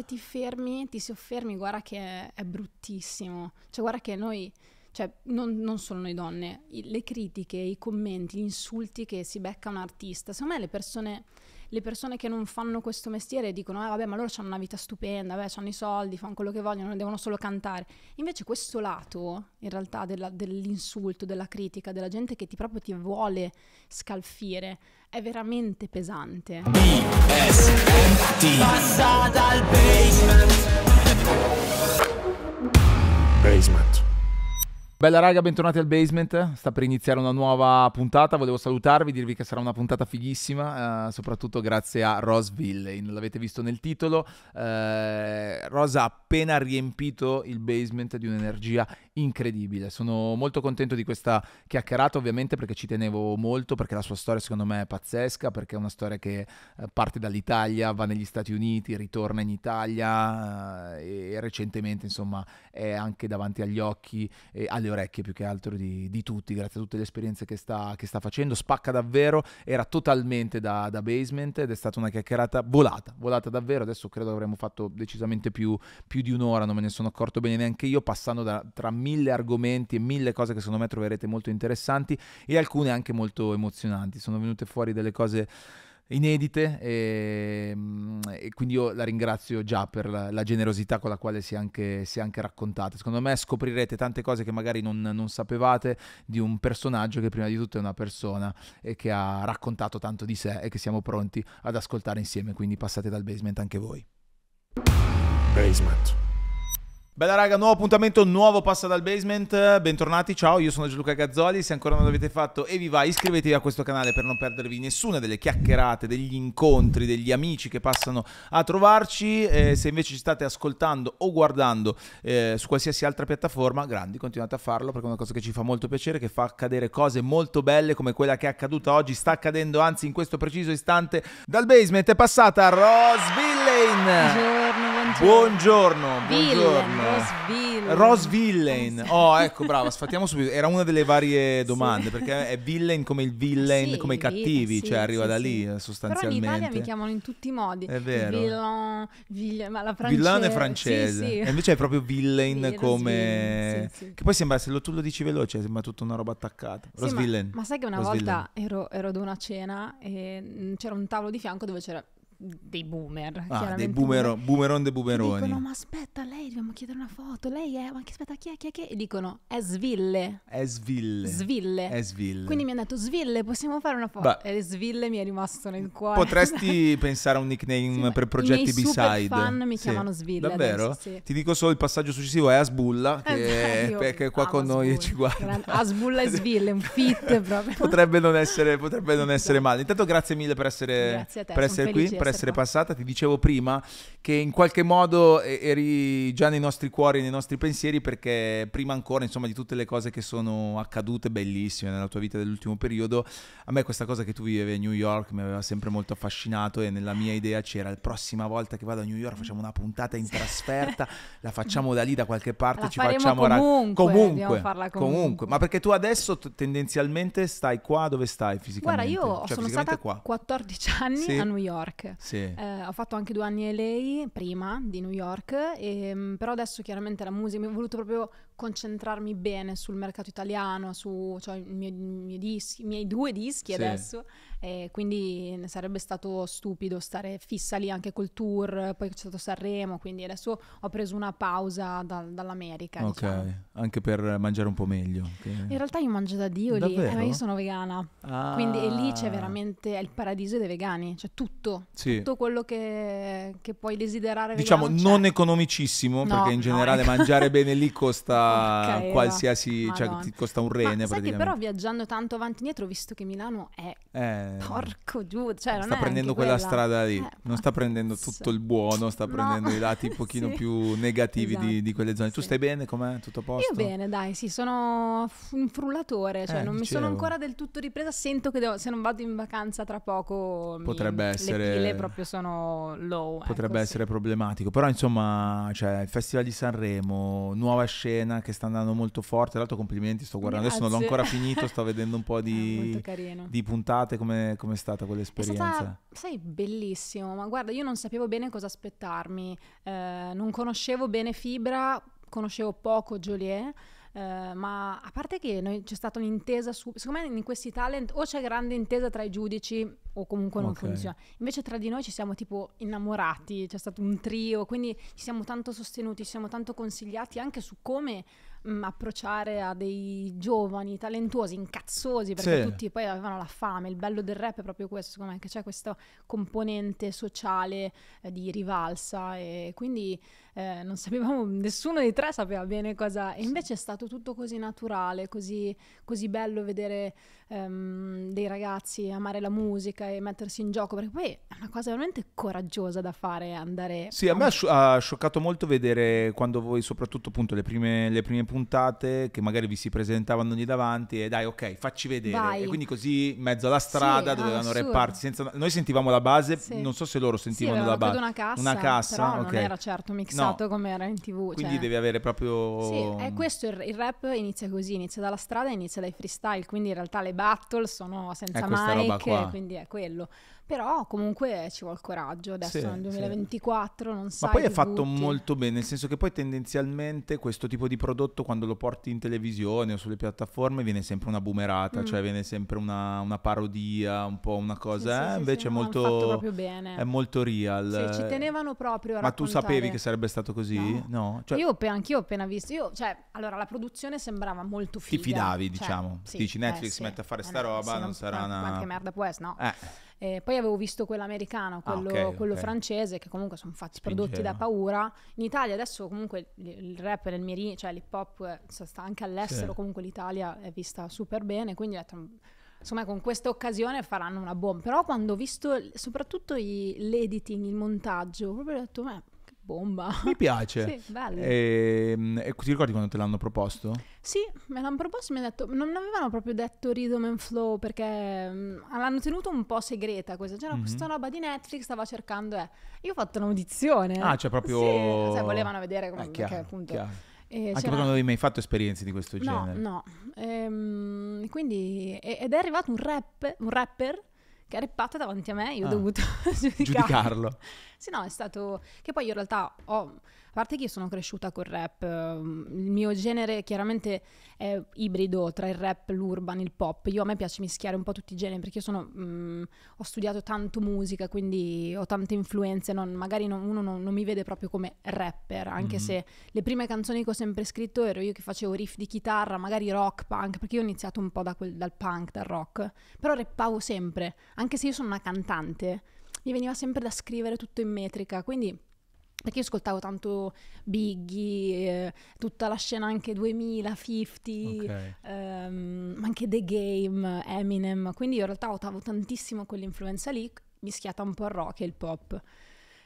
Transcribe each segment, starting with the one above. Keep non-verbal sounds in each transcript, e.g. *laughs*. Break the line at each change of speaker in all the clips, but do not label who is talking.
se ti fermi, ti soffermi, guarda che è, bruttissimo. Cioè, guarda che noi, cioè, non, non, solo noi donne, le critiche, i commenti, gli insulti che si becca un artista, secondo me le persone le persone che non fanno questo mestiere dicono, eh vabbè, ma loro hanno una vita stupenda, beh, hanno i soldi, fanno quello che vogliono, devono solo cantare. Invece questo lato, in realtà, della, dell'insulto, della critica, della gente che ti proprio ti vuole scalfire, è veramente pesante. BSMT Passata al basement Basement
Bella raga, bentornati al basement, sta per iniziare una nuova puntata, volevo salutarvi, dirvi che sarà una puntata fighissima, eh, soprattutto grazie a Rose Villain, l'avete visto nel titolo, eh, Rosa ha appena riempito il basement di un'energia incredibile. Sono molto contento di questa chiacchierata, ovviamente, perché ci tenevo molto, perché la sua storia secondo me è pazzesca, perché è una storia che eh, parte dall'Italia, va negli Stati Uniti, ritorna in Italia eh, e recentemente, insomma, è anche davanti agli occhi e alle orecchie più che altro di, di tutti, grazie a tutte le esperienze che sta, che sta facendo. Spacca davvero, era totalmente da, da basement ed è stata una chiacchierata volata, volata davvero. Adesso credo avremmo fatto decisamente più, più di un'ora, non me ne sono accorto bene neanche io, passando da, tra mille argomenti e mille cose che secondo me troverete molto interessanti e alcune anche molto emozionanti. Sono venute fuori delle cose inedite e, mm, e, quindi io la ringrazio già per la, la generosità con la quale si è, anche, si è, anche, raccontata. Secondo me scoprirete tante cose che magari non, non, sapevate di un personaggio che prima di tutto è una persona e che ha raccontato tanto di sé e che siamo pronti ad ascoltare insieme, quindi passate dal basement anche voi. Basement. Bella raga, nuovo appuntamento, nuovo passo dal basement. Bentornati, ciao, io sono Gianluca Gazzoli. Se ancora non l'avete fatto e vi va, iscrivetevi a questo canale per non perdervi nessuna delle chiacchierate, degli incontri, degli amici che passano a trovarci. Eh, se invece ci state ascoltando o guardando eh, su qualsiasi altra piattaforma, grandi, continuate a farlo perché è una cosa che ci fa molto piacere, che fa accadere cose molto belle come quella che è accaduta oggi, sta accadendo anzi in questo preciso istante. Dal basement è passata Rose Villain. Buongiorno Buongiorno, buongiorno. Villain, Rose Villain. Rose Oh, ecco, brava, sfattiamo subito. Era una delle varie domande, sì. perché è villain come il villain, sì, come i cattivi, sì, cioè arriva da lì sostanzialmente. Eh, Però in Italia mi
chiamano in tutti i modi. È vero. Villain, villain ma la francese. Villain è francese. E invece è
proprio villain come... Che poi sembra, se lo, tu lo dici veloce, sembra tutta una roba attaccata. Rose ma, Villain. Ma sai che una Rose volta
ero, ero ad una cena e mm, c'era un tavolo di fianco dove c'era dei boomer. Ah, dei boomer,
boomeron de boomeroni. Dicono, ma
aspetta, lei dobbiamo chiedere una foto, lei è, ma aspetta, chi è, chi è, chi è? E dicono, è Sville.
È Sville. Sville. È Sville. Quindi
mi hanno detto, Sville, possiamo fare una foto? Beh, e Sville mi è rimasto nel cuore. Potresti
*laughs* pensare a un nickname sì, per progetti B-side. I fan mi sì. chiamano Sville Davvero? Adesso, sì. Ti dico solo il passaggio successivo, è Asbulla, eh, che, eh, beh, che è qua con noi e ci guarda.
Asbulla e Sville, un fit *laughs* proprio.
potrebbe non essere, potrebbe non essere male. Intanto grazie mille per essere, per essere qui, felice, essere qua. Certo. passata. Ti dicevo prima che in qualche modo eri già nei nostri cuori, nei nostri pensieri, perché prima ancora, insomma, di tutte le cose che sono accadute bellissime nella tua vita dell'ultimo periodo, a me questa cosa che tu vivevi a New York mi aveva sempre molto affascinato e nella mia idea c'era la prossima volta che vado a New York facciamo una puntata in trasferta, *laughs* la facciamo da lì, da qualche parte, la ci facciamo... Comunque, ra- comunque, comunque, comunque, ma perché tu adesso t- tendenzialmente stai qua dove stai fisicamente? Guarda, io cioè, sono stata qua.
14 anni sì. a New York. Sì. Eh, ho fatto anche due anni a LA prima di New York, e, ehm, però adesso chiaramente la musica mi è voluto proprio concentrarmi bene sul mercato italiano, su cioè, mio, mio dischi, i miei due dischi sì. adesso, e quindi sarebbe stato stupido stare fissa lì anche col tour, poi c'è stato Sanremo, quindi adesso ho preso una pausa da, dall'America. Ok,
diciamo. anche per mangiare un po' meglio. Che... In
realtà io mangio da Dio lì, eh, io sono vegana,
ah. quindi e lì c'è
veramente, è il paradiso dei vegani, cioè tutto, sì. tutto quello che, che, puoi desiderare. Diciamo non c'è.
Cioè. economicissimo, no, perché in generale no, ecco. mangiare bene lì costa Porca qualsiasi, era. cioè ti costa un rene. Ma che però
viaggiando tanto avanti e indietro, visto che Milano è eh, porco giù, cioè sta prendendo quella, quella, strada
lì, eh, non sta prendendo tutto il buono, sta no. prendendo i lati un pochino sì. più negativi esatto. di, di, quelle zone. Tu stai bene? Com'è? Tutto a posto? Io
bene, dai, sì, sono un frullatore, cioè eh, non dicevo. mi sono ancora del tutto ripresa, sento che devo, se non vado in vacanza tra poco mm, potrebbe mi, essere le pile proprio sono low. Potrebbe ecco, essere
sì. problematico, però insomma, cioè il Festival di Sanremo, nuova scena Marina che sta andando molto forte. Tra l'altro complimenti, sto guardando, Grazie. adesso non l'ho ancora finito, sto vedendo un po' di, *laughs* ah, di puntate, come è stata quell'esperienza?
È sai, bellissimo, ma guarda, io non sapevo bene cosa aspettarmi, eh, non conoscevo bene Fibra, conoscevo poco Joliet. Eh, ma a parte che noi, c'è stata un'intesa su, secondo me in questi talent o c'è grande intesa tra i giudici o comunque non okay. funziona. Invece tra di noi ci siamo tipo innamorati, c'è stato un trio, quindi ci siamo tanto sostenuti, ci siamo tanto consigliati anche su come mh, mm, approcciare a dei giovani talentuosi, incazzosi, perché sì. tutti poi avevano la fame. Il bello del rap è proprio questo, secondo me, che c'è questa componente sociale eh, di rivalsa e quindi eh, non sapevamo, nessuno dei tre sapeva bene cosa, e invece è stato tutto così naturale, così, così bello vedere um, dei ragazzi amare la musica e mettersi in gioco, perché poi è una cosa veramente coraggiosa da fare, andare... Sì, a me
ha, scioccato molto vedere quando voi, soprattutto appunto le prime, le prime puntate, che magari vi si presentavano lì davanti e dai, ok, facci vedere. Vai. E quindi così in mezzo alla strada sì, dovevano assurdo. reparti. Senza... Noi sentivamo la base, sì. non so se loro sentivano sì, la base. Una cassa, una cassa però okay. non era certo mixata. No, pensato no. Esatto,
come era in tv. Quindi cioè...
devi avere proprio... Sì, è questo,
il, il, rap inizia così, inizia dalla strada, inizia dai freestyle, quindi in realtà le battle sono senza mic, quindi è quello. Però comunque ci vuole coraggio adesso sì, nel 2024, sì. non sai. Ma poi è fatto butti. molto
bene, nel senso che poi tendenzialmente questo tipo di prodotto quando lo porti in televisione o sulle piattaforme viene sempre una boomerata, mm. cioè viene sempre una, una, parodia, un po' una cosa. Sì, eh, invece è molto, è molto real. Sì, ci
tenevano proprio a Ma raccontare. tu sapevi che
sarebbe stato così? No. no? Cioè, io
anch'io ho appena visto. Io, cioè, allora la produzione sembrava molto figa. Ti fidavi, cioè, diciamo. Dici eh, Netflix eh, si mette a fare eh, sta roba, non, non sarà eh, una... Ma che merda può essere, no? Eh. Eh, poi avevo visto ah, quello americano, quello, ah, okay, quello okay. francese, che comunque sono fatti Spingeva. prodotti da paura. In Italia adesso comunque il rap nel mirino, cioè l'hip hop eh, sta anche all'estero, sì. comunque l'Italia è vista super bene, quindi ho detto mm, insomma con questa occasione faranno una bomba però quando ho visto soprattutto i, l'editing il montaggio ho proprio detto beh, Bomba. Mi *laughs* piace. sì, bello.
E, ehm, e, ti ricordi quando te l'hanno proposto?
Sì, me l'hanno proposto e mi hanno detto, non avevano proprio detto Rhythm and Flow perché mh, mm, l'hanno tenuto un po' segreta questa, c'era mm-hmm. questa roba di Netflix, stava cercando, eh. io ho fatto un'audizione. Ah, cioè proprio... Sì, cioè, volevano vedere come... Eh, chiaro, perché, appunto... Chiaro.
Eh, Anche perché non avevi mai fatto esperienze di questo genere.
No, no. Ehm, quindi, ed è arrivato un, rap, un rapper che ha rappato davanti a me, io ah. ho dovuto *laughs* giudicarlo.
giudicarlo.
Sì, no, è stato... Che poi io in realtà ho... A parte che io sono cresciuta col rap, ehm, il mio genere chiaramente è ibrido tra il rap, l'urban, il pop. Io a me piace mischiare un po' tutti i generi perché io sono... Mh, mm, ho studiato tanto musica, quindi ho tante influenze. Non, magari non, uno non, non, mi vede proprio come rapper, anche mm-hmm. se le prime canzoni che ho sempre scritto ero io che facevo riff di chitarra, magari rock, punk, perché io ho iniziato un po' da quel, dal punk, dal rock. Però rappavo sempre, anche se io sono una cantante mi veniva sempre da scrivere tutto in metrica, quindi perché io ascoltavo tanto Biggie, eh, tutta la scena anche 2000, 50, okay. ehm, ma anche The Game, Eminem, quindi in realtà notavo tantissimo quell'influenza lì mischiata un po' al rock e il pop.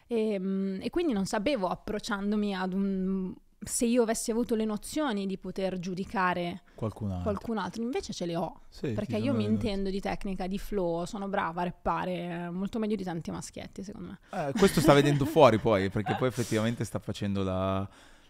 E, ehm, e quindi non sapevo approcciandomi ad un se io avessi avuto le nozioni di poter giudicare qualcun altro, qualcun altro invece ce le ho, sì, perché io mi intendo di tecnica, di flow, sono brava a reppare eh, molto meglio di tanti maschietti secondo me.
Eh, questo sta vedendo *laughs* fuori poi, perché poi eh. effettivamente sta facendo la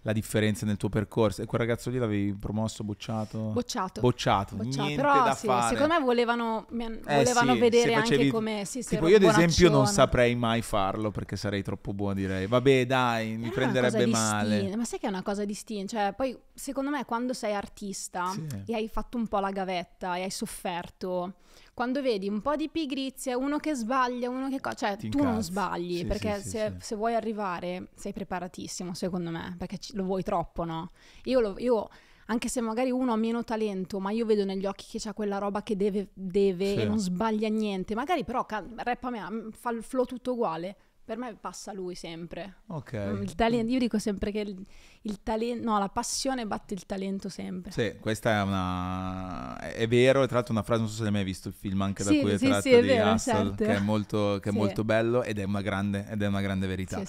la differenza nel tuo percorso. E quel ragazzo lì l'avevi promosso, bocciato? Bocciato. Bocciato, bocciato. Niente Però da sì, fare. secondo
me volevano, eh volevano eh sì, vedere facevi, anche come... Sì, tipo io ad esempio non saprei
mai farlo perché sarei troppo buono direi. Vabbè dai, mi è prenderebbe male. ma
sai che è una cosa di Stin? Cioè poi secondo me quando sei artista sì. e hai fatto un po' la gavetta e hai sofferto quando vedi un po' di pigrizia, uno che sbaglia, uno che... Co- cioè, Ti tu incazzi. non sbagli, sì, perché sì, se, sì. se, vuoi arrivare sei preparatissimo, secondo me, perché lo vuoi troppo, no? Io, lo, io, anche se magari uno ha meno talento, ma io vedo negli occhi che c'ha quella roba che deve, deve e non sbaglia niente, magari però ca- rappa me, fa il flow tutto uguale, per me passa lui sempre. Ok. Mm, talento, io dico sempre che il, il talento, no, la passione batte il talento sempre.
Sì, questa è una... è vero, tra l'altro una frase, non so se l'hai mai visto il film anche da sì, è sì, tratto sì, è vero, Hustle, certo. che è, molto, che è molto, bello ed è una grande, è una grande verità.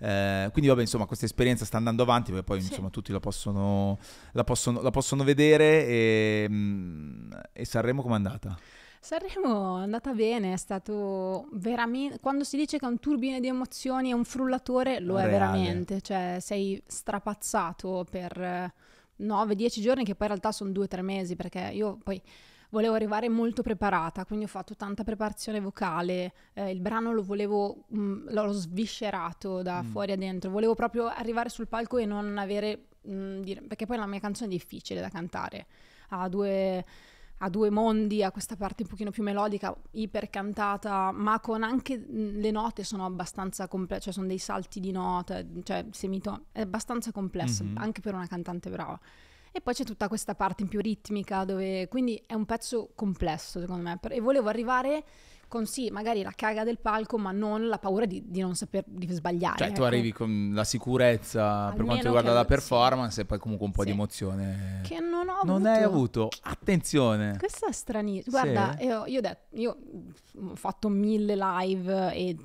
Eh, quindi vabbè, insomma, questa esperienza sta andando avanti, perché poi insomma tutti la possono, la possono, la possono vedere e, mm, e Sanremo com'è andata?
Sanremo è andata bene, è stato veramente... Quando si dice che è un turbine di emozioni è un frullatore, lo Reale. è veramente. Cioè, sei strapazzato per 9-10 eh, giorni, che poi in realtà sono 2-3 mesi, perché io poi volevo arrivare molto preparata, quindi ho fatto tanta preparazione vocale, eh, il brano lo volevo, mh, mm, l'ho sviscerato da mm. fuori a dentro, volevo proprio arrivare sul palco e non avere... Mh, mm, dire... perché poi la mia canzone è difficile da cantare, ha due a due mondi, a questa parte un pochino più melodica, ipercantata, ma con anche le note sono abbastanza complesse, cioè sono dei salti di note, cioè semitone, è abbastanza complesso mm-hmm. anche per una cantante brava. E poi c'è tutta questa parte in più ritmica, dove quindi è un pezzo complesso secondo me, e volevo arrivare con sì, magari la caga del palco, ma non la paura di, di non saper di sbagliare. Cioè, ecco. tu arrivi
con la sicurezza Almeno per quanto riguarda la performance sì. e poi comunque un po' sì. di emozione. Che non
ho non avuto. hai avuto.
Attenzione.
Questo è stranissimo. Guarda, sì. io, io, detto, io ho fatto mille live e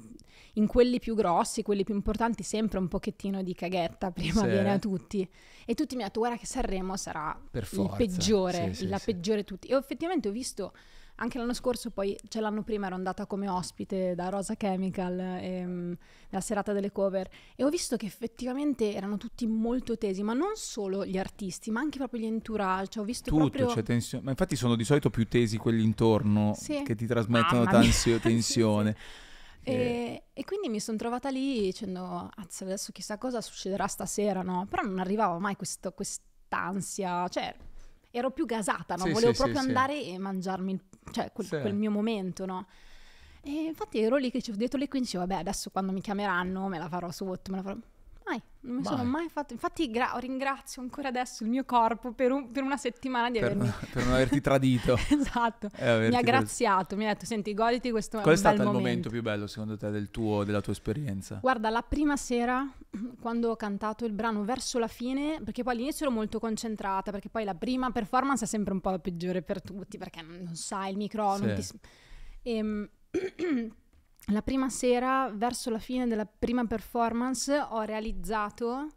in quelli più grossi, quelli più importanti, sempre un pochettino di caghetta prima sì. viene a tutti. E tutti mi hanno detto, guarda che Sanremo sarà il peggiore, sì, sì, la peggiore di tutti. E effettivamente ho visto anche l'anno scorso, poi, cioè l'anno prima ero andata come ospite da Rosa Chemical ehm, nella serata delle cover e ho visto che effettivamente erano tutti molto tesi, ma non solo gli artisti, ma anche proprio gli entourage. ho visto Tutto, proprio... c'è
tensione. Ma infatti sono di solito più tesi quelli intorno sì. che ti trasmettono tanta *laughs* tensione. sì, sì. E, eh.
e, quindi mi sono trovata lì dicendo, adesso chissà cosa succederà stasera, no? Però non arrivava mai questo, quest'ansia, cioè ero più gasata, no? Sì, volevo sì, proprio sì, andare e mangiarmi il, cioè, quel, quel, mio momento, no? E infatti ero lì che ci dicevo, dietro le 15, vabbè, adesso quando mi chiameranno me la farò su, me la farò... Mai, non mi mai. sono mai fatto. Infatti, gra- ringrazio ancora adesso il mio corpo per, un, per una settimana di per, avermi. *laughs*
per non averti tradito. *laughs*
esatto. Mi ha graziato, mi ha detto: Senti, goditi questo Qual è stato il momento.
più bello secondo te del tuo, della tua esperienza?
Guarda, la prima sera mm, quando ho cantato il brano verso la fine, perché poi all'inizio ero molto concentrata, perché poi la prima performance è sempre un po' la peggiore per tutti, perché non sai il microfono. Sì. Ti... E, ehm, *clears throat* la prima sera, verso la fine della prima performance, ho realizzato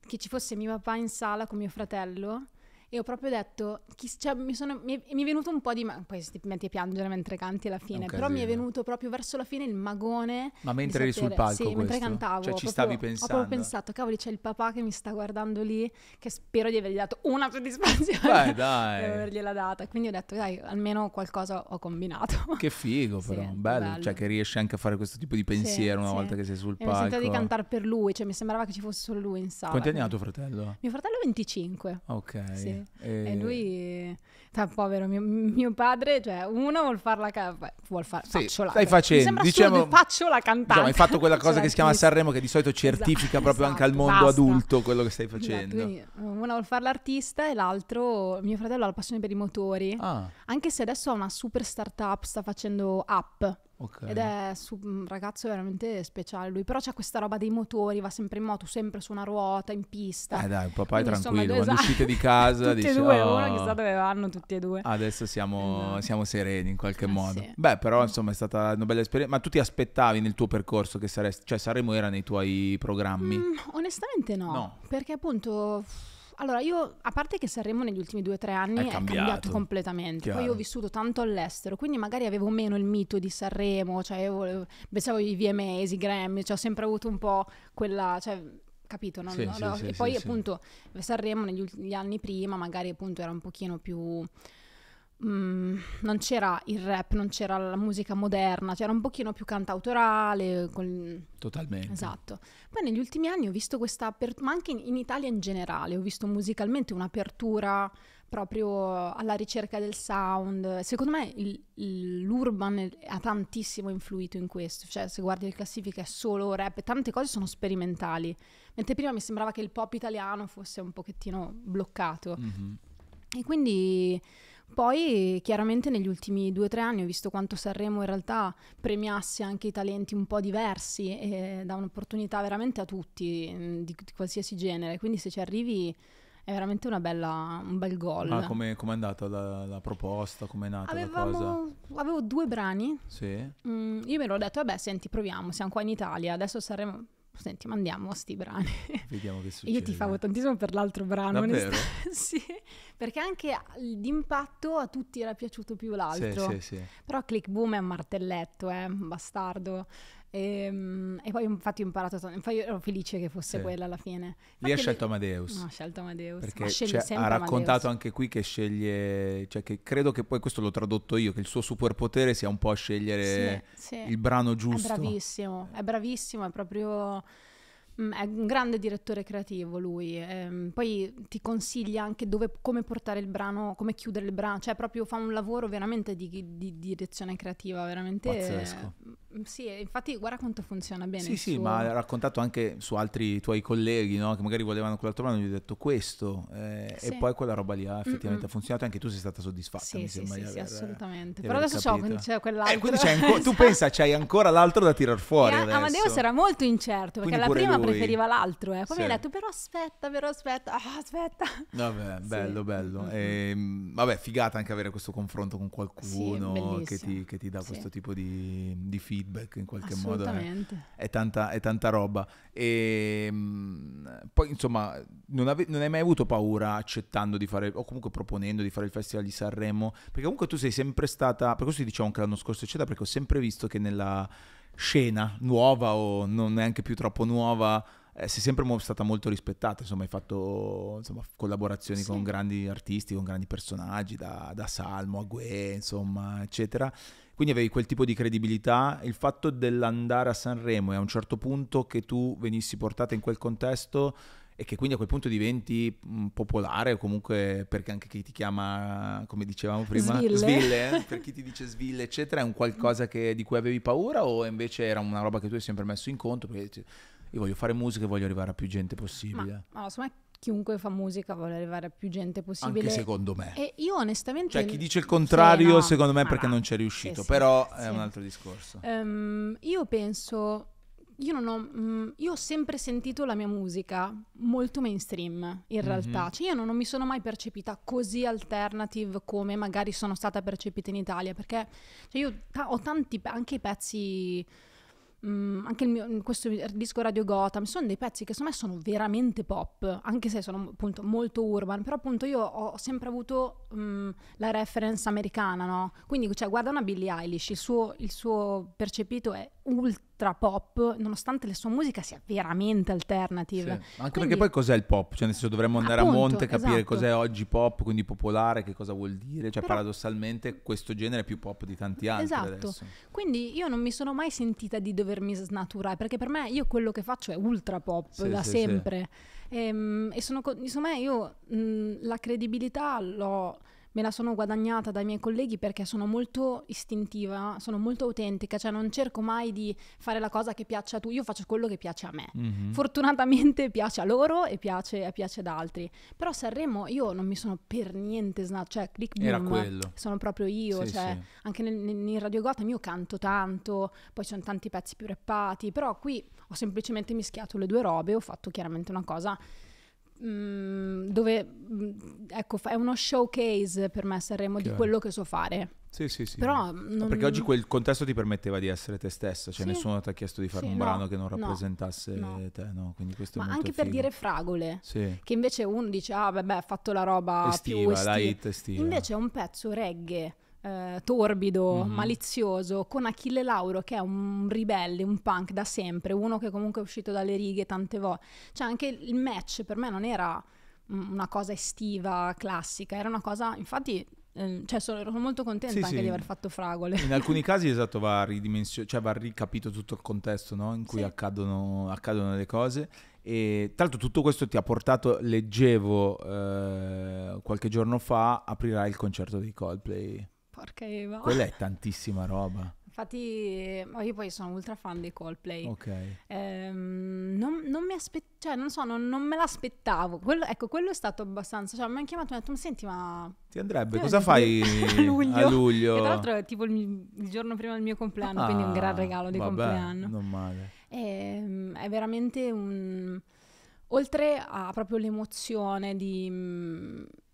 che ci fosse mio papà in sala con mio fratello e ho proprio detto, chi, cioè, mi, sono, mi, è, mi, è, venuto un po' di... Ma poi ti metti a piangere mentre canti alla fine, però mi è venuto proprio verso la fine il magone. Ma mentre eri sul palco? Sì, questo? mentre cantavo. Cioè ci proprio, stavi pensando? Ho proprio pensato, cavoli c'è il papà che mi sta guardando lì, che spero di avergli dato una soddisfazione. Beh *laughs* dai. di avergliela data. Quindi ho detto, dai, almeno qualcosa ho combinato. Che
figo *laughs* però, sì, bello. bello. Cioè che riesci anche a fare questo tipo di pensiero sì, una sì. volta che sei sul palco. Mi sento di cantare
per lui, cioè mi sembrava che ci fosse solo lui in sala. Quanti anni ha tuo fratello? Mio fratello 25. Ok. Sì. E, e lui, da povero mio, mio, padre, cioè uno vuol fare la cantante, vuol fare sì, faccio Stai facendo, diciamo, faccio la cantante. Diciamo, hai fatto quella *laughs* cosa cioè, che si chiama
Sanremo che di solito certifica esatto, proprio esatto, anche al esatto, mondo basta. adulto quello che stai esatto, facendo. Esatto,
uno vuol fare l'artista e l'altro, mio fratello ha la passione per i motori, ah. anche se adesso ha una super startup, sta facendo app Okay. Ed è un mm, ragazzo veramente speciale lui, però c'è questa roba dei motori, va sempre in moto, sempre su una ruota, in pista. Eh dai, un papà è tranquillo, insomma, quando esatto. uscite di *laughs* casa... tutti dice, e due, oh, uno chissà dove vanno, tutti e due.
Adesso siamo, eh, no. siamo sereni in qualche eh, modo. Sì. Beh, però mm. insomma è stata una bella esperienza, ma tu ti aspettavi nel tuo percorso che saresti, cioè Sanremo era nei tuoi programmi? Mm,
onestamente no, no, perché appunto allora, io, a parte che Sanremo negli ultimi due o tre anni è cambiato, è cambiato completamente, Chiaro. poi ho vissuto tanto all'estero, quindi magari avevo meno il mito di Sanremo, cioè avevo, pensavo i VMAs, i Grammy, cioè ho sempre avuto un po' quella... Cioè, capito? No? Sì, no, sì, no? Sì, e poi appunto Sanremo negli anni prima magari appunto era un pochino più Mm, non c'era il rap, non c'era la musica moderna, c'era un pochino più cantautorale. Col... Totalmente. Esatto. Poi negli ultimi anni ho visto questa apertura, ma anche in, in, Italia in generale, ho visto musicalmente un'apertura proprio alla ricerca del sound. Secondo me il, il, l'urban ha tantissimo influito in questo, cioè se guardi le classifiche è solo rap, tante cose sono sperimentali, mentre prima mi sembrava che il pop italiano fosse un pochettino bloccato. Mm-hmm. E quindi poi chiaramente negli ultimi due o tre anni ho visto quanto Sanremo in realtà premiasse anche i talenti un po' diversi e dà un'opportunità veramente a tutti mm, di, di qualsiasi genere, quindi se ci arrivi è veramente bella, un bel gol. Ma come
è andata la, la, proposta? Come è nata Avevamo,
Avevo due brani. Sì. Mm, io mi ero detto, vabbè, senti, proviamo, siamo qua in Italia, adesso saremo senti, mandiamo sti brani. Vediamo che succede. Io ti favo tantissimo per l'altro brano, Davvero? *laughs* sì, perché anche d'impatto a tutti era piaciuto più l'altro. Sì, sì, sì. Però Click Boom è un martelletto, eh, bastardo. E, ehm, e, poi infatti ho imparato tanto, infatti ero felice che fosse sì. quella alla fine. Infatti lì ha scelto Amadeus. No, ha scelto Amadeus. Perché cioè, ha raccontato Amadeus.
anche qui che sceglie, cioè che credo che poi questo l'ho tradotto io, che il suo superpotere sia un po' a scegliere sì, sì. il brano giusto. È
bravissimo, è bravissimo, è proprio... Mm, è un grande direttore creativo lui, ehm, poi ti consiglia anche dove, come portare il brano, come chiudere il brano, cioè proprio fa un lavoro veramente di, di, di direzione creativa, veramente... Pazzesco. Eh, Mm, sì, infatti guarda quanto funziona bene. Sì, sì, suo... ma ha
raccontato anche su altri tuoi colleghi, no? che magari volevano quell'altro brano, gli ho detto questo, eh, sì. e poi quella roba lì ha effettivamente Mm-mm. funzionato, anche tu sei stata soddisfatta. Sì, mi sì, sembra sì, aver, sì assolutamente. Però adesso so, quindi c'è quell'altro. Eh, quindi c'è *laughs* anco- tu pensa, c'hai ancora l'altro da tirar fuori. E eh, Amadeus era
molto incerto, perché alla prima lui. preferiva l'altro, eh. poi sì. mi ha detto però aspetta, però aspetta, oh, aspetta.
Vabbè, *laughs* bello, bello. Mm-hmm. E, ehm, vabbè, figata anche avere questo confronto con qualcuno che ti, che, ti, dà questo tipo di, di feedback feedback in qualche modo. È, eh. è, tanta, è tanta roba. E, ehm, poi insomma, non, ave, non, hai mai avuto paura accettando di fare, o comunque proponendo di fare il Festival di Sanremo? Perché comunque tu sei sempre stata, per questo ti dicevo che l'anno scorso, eccetera, perché ho sempre visto che nella scena nuova o non neanche più troppo nuova eh, sei sempre stata molto rispettata, insomma hai fatto insomma, collaborazioni sì. con grandi artisti, con grandi personaggi, da, da Salmo a Gue, insomma, eccetera. Quindi avevi quel tipo di credibilità, il fatto dell'andare a Sanremo e a un certo punto che tu venissi portata in quel contesto e che quindi a quel punto diventi mm, popolare o comunque perché anche chi ti chiama, come dicevamo prima, sville, sville eh? *laughs* per chi ti dice sville eccetera, è un qualcosa che, di cui avevi paura o invece era una roba che tu hai sempre messo in conto perché io voglio fare musica e voglio arrivare a più gente possibile?
Ma, ma secondo me chiunque fa musica vuole arrivare a più gente possibile. Anche secondo me. E io onestamente... Cioè chi dice il contrario sì, no, secondo me è perché no, ah, non c'è riuscito, sì, però sì, è un altro discorso. Um, io penso... Io, ho, mh, mm, io ho sempre sentito la mia musica molto mainstream in mhm. realtà, mm-hmm. cioè io non, non mi sono mai percepita così alternative come magari sono stata percepita in Italia, perché cioè io ta- ho tanti, anche i pezzi Mm, anche il mio, mm, questo disco Radio Gotham, sono dei pezzi che secondo me sono veramente pop, anche se sono appunto molto urban, però appunto io ho sempre avuto mm, la reference americana, no? Quindi cioè, guarda una Billie Eilish, il suo, il suo percepito è ultra ultra pop, nonostante la sua musica sia veramente alternative. Sì, anche quindi, perché poi
cos'è il pop? Cioè, nel senso dovremmo andare appunto, a monte e capire esatto. cos'è oggi pop, quindi popolare, che cosa vuol dire. Cioè, Però, paradossalmente questo genere è più pop di tanti altri. Esatto. Adesso.
Quindi io non mi sono mai sentita di dovermi snaturare, perché per me io quello che faccio è ultra pop sì, da sì, sempre. E, ehm, e sono, insomma, io mh, la credibilità l'ho me la sono guadagnata dai miei colleghi perché sono molto istintiva, sono molto autentica, cioè non cerco mai di fare la cosa che piaccia a tu, io faccio quello che piace a me. Mm-hmm. Fortunatamente *laughs* piace a loro e piace, piace, ad altri. Però Sanremo io non mi sono per niente snatch, cioè click boom, Era quello. sono proprio io, sì, cioè, sì. anche nel, nel, nel Radio Gotham io canto tanto, poi ci sono tanti pezzi più reppati, però qui ho semplicemente mischiato le due robe, ho fatto chiaramente una cosa Mm, dove mm, ecco, è uno showcase per me Sanremo Chiaro. di quello che so fare.
Sì, sì, sì. Però non... Perché oggi quel contesto ti permetteva di essere te stessa, cioè sì. nessuno ti ha chiesto di fare sì, un no, brano che non rappresentasse no. te, no? Quindi questo Ma è anche figo. per dire
fragole, sì. che invece uno dice, ah vabbè, ha fatto la roba estiva, più estiva. la hit estiva. Invece è un pezzo reggae eh, torbido, mm-hmm. malizioso, con Achille Lauro che è un ribelle, un punk da sempre, uno che comunque è uscito dalle righe tante volte. Cioè anche il match per me non era una cosa estiva, classica, era una cosa, infatti ehm, cioè sono, ero molto contenta sì, anche sì. di aver fatto fragole. In alcuni *laughs*
casi, esatto, va, ridimension- cioè va ricapito tutto il contesto no? in cui sì. accadono, accadono, le cose. E, tra l'altro tutto questo ti ha portato, leggevo eh, qualche giorno fa, aprirai il concerto dei Coldplay. Porca Eva. *laughs* Quella è tantissima roba.
Infatti, io poi sono ultra fan dei Coldplay. Ok. Ehm, non, non, mi aspettavo, cioè, non so, non, non me l'aspettavo. Quello, ecco, quello è stato abbastanza. Cioè, mi hanno chiamato e mi hanno detto, ma senti, ma. Ti
andrebbe, cosa fai *laughs* a luglio? A luglio. Che tra l'altro
è tipo il, il, giorno prima del mio compleanno, ah, quindi un gran ah, regalo di vabbè, compleanno. Non male. E, ehm, è veramente un. Oltre a proprio l'emozione di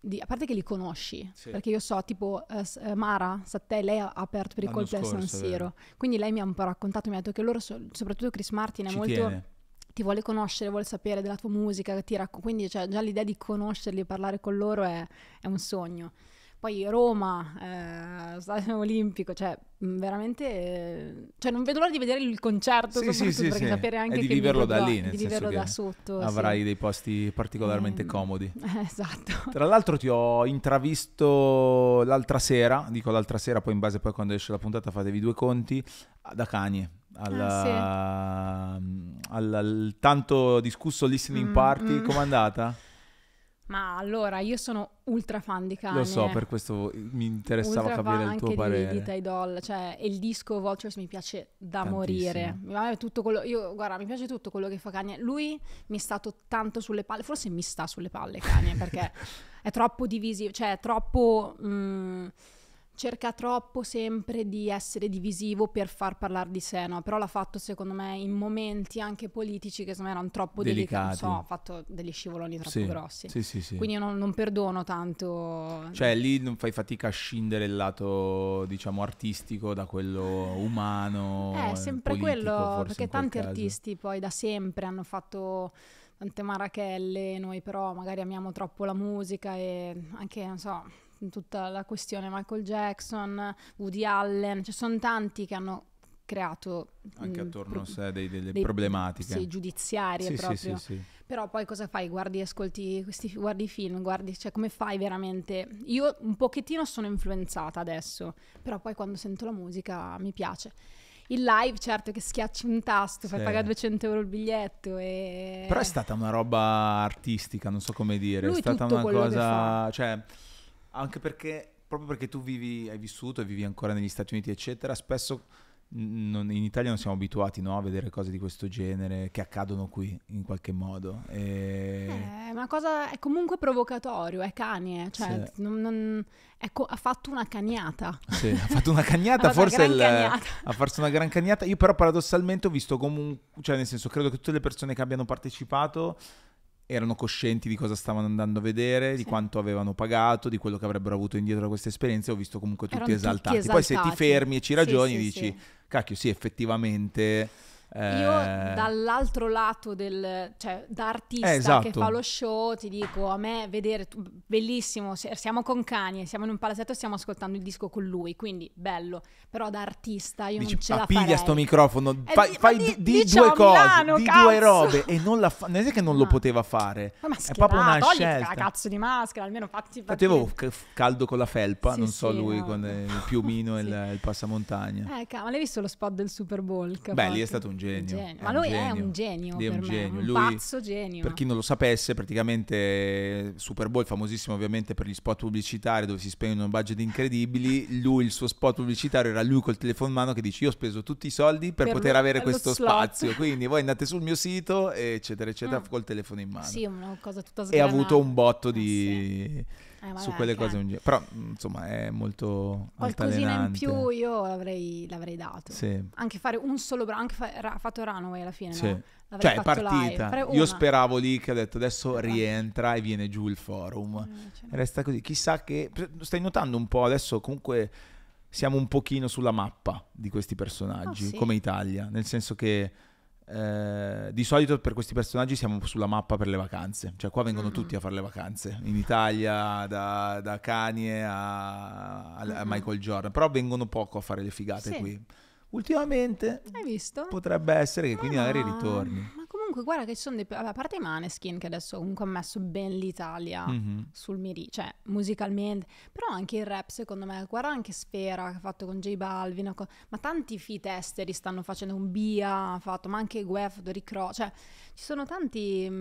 di, a parte che li conosci, sì. perché io so, tipo eh, eh Mara Sattè, lei ha aperto per i colpi al San Siro, eh. quindi lei mi ha un po' raccontato, mi ha detto che loro, so, soprattutto Chris Martin, è Ci molto... Tiene. Ti vuole conoscere, vuole sapere della tua musica, racc- quindi cioè, già l'idea di conoscerli e parlare con loro è, è un sogno. Poi Roma, eh, Stadio Olimpico, cioè veramente... Eh, cioè non vedo l'ora di vedere il concerto, sì, sì, sì, perché sapere anche... E di viverlo da lì, nel senso che da sotto. Avrai
dei posti particolarmente mm. comodi.
*laughs* esatto.
Tra l'altro ti ho intravisto l'altra sera, dico l'altra sera, poi in base poi quando esce la puntata fatevi due conti, da Kanye. Alla, ah, sì. Mm, al, al, tanto discusso listening mm, party, mm, com'è andata?
Ma allora, io sono ultra fan di Kanye. Lo so, per
questo mi interessava ultra capire il tuo parere. Di, di Ty
Doll, cioè il disco Vultures mi piace da Tantissimo. morire. Mi tutto quello, io, guarda, mi piace tutto quello che fa Kanye. Lui mi è stato tanto sulle palle, forse mi sta sulle palle Kanye, perché *laughs* è troppo divisivo, cioè è troppo... Mh, mm, cerca troppo sempre di essere divisivo per far parlare di sé, no? però l'ha fatto secondo me in momenti anche politici che secondo me erano troppo delicati, ha so, fatto degli scivoloni troppo sì, grossi, sì, sì, sì. quindi io non, non, perdono tanto. Cioè
lì non fai fatica a scindere il lato diciamo artistico da quello umano. Eh, eh sempre politico, quello, perché tanti caso. artisti
poi da sempre hanno fatto tante marachelle, noi però magari amiamo troppo la musica e anche, non so, tutta la questione Michael Jackson, Woody Allen, ci cioè sono tanti che hanno creato anche attorno pro- a sé dei,
delle dei, problematiche sì, giudiziarie sì, proprio. Sì, sì,
Però poi cosa fai? Guardi, ascolti questi guardi film, guardi, cioè come fai veramente? Io un pochettino sono influenzata adesso, però poi quando sento la musica mi piace. Il live, certo, che schiacci un tasto, fai pagare 200 euro il biglietto. E... Però è
stata una roba artistica, non so come dire. Lui è stata una cosa. Cioè, anche perché proprio perché tu vivi, hai vissuto e vivi ancora negli Stati Uniti, eccetera, spesso non, in Italia non siamo abituati no, a vedere cose di questo genere che accadono qui in qualche modo. E... Eh,
è una cosa, è comunque provocatorio, è canie, eh, cioè sì. non, non, è co- ha fatto una cagnata.
Sì, ha fatto una cagnata, forse una il, cagnata. ha fatto una gran cagnata. Io però paradossalmente ho visto comunque, cioè nel senso credo che tutte le persone che abbiano partecipato erano coscienti di cosa stavano andando a vedere, sì. di quanto avevano pagato, di quello che avrebbero avuto indietro da queste esperienze. Ho visto comunque tutti esaltati. tutti esaltati. Poi se ti fermi e ci ragioni sì, sì, dici, cacchio, sì, effettivamente io eh.
dall'altro lato del, cioè da artista eh, esatto. che fa lo show, ti dico, a me vedere, tu, bellissimo, siamo con Kanye, siamo in un palazzetto e stiamo ascoltando il disco con lui, quindi bello, però da artista io Dici, non ce la farei. piglia sto microfono, eh, fai, fai di, di, di due diciamo cose, Milano, di cazzo. due robe
e non la fa, non è che non lo poteva fare, ma è proprio una togli scelta. la cazzo
di maschera, almeno fatti partire. Facevo
caldo con la felpa, sì, non so sì, lui no. con il piumino e *laughs* sì. il, il, passamontagna.
Eh, ma l'hai visto lo spot del Super Bowl? Beh, lì è
stato un genio genio. Ma lui è un
genio, lui è un genio. lui, pazzo genio. Per chi
non lo sapesse, praticamente Super Bowl, famosissimo ovviamente per gli spot pubblicitari dove si spendono budget incredibili, lui il suo spot pubblicitario era lui col telefono in mano che dice io ho speso tutti i soldi per, per poter avere questo slot. spazio, quindi voi andate sul mio sito, eccetera, eccetera, mm. col telefono in mano. Sì,
una cosa tutta sgranata. E ha avuto un
botto ah, di... Eh, sì eh, vabbè, su quelle cose. Un... Però mm, insomma è molto... Qualcosina in più
io l'avrei, l'avrei dato. Sì. Anche fare un solo brano, anche fa- ra- fatto Runaway alla fine. Sì. No? L'avrei cioè è partita. Io speravo
lì che ha detto adesso rientra e viene giù il forum. Mm, Resta così. Chissà che... Stai notando un po' adesso comunque siamo un pochino sulla mappa di questi personaggi oh, sì. come Italia, nel senso che eh, di solito per questi personaggi siamo sulla mappa per le vacanze, cioè qua vengono mm-hmm. tutti a fare le vacanze, in Italia da, da Kanye a, a, Michael Jordan, però vengono poco a fare le figate sì. qui. Ultimamente potrebbe essere che ma quindi magari ritorni. Ma
comunque guarda che sono dei... a parte i Maneskin che adesso comunque ha messo ben l'Italia mm-hmm. sul mirino, cioè musicalmente, però anche il rap secondo me, guarda anche Sfera che ha fatto con J Balvin, con... ma tanti fit esteri stanno facendo, un Bia ha fatto, ma anche Guef, Doricro, cioè ci sono tanti...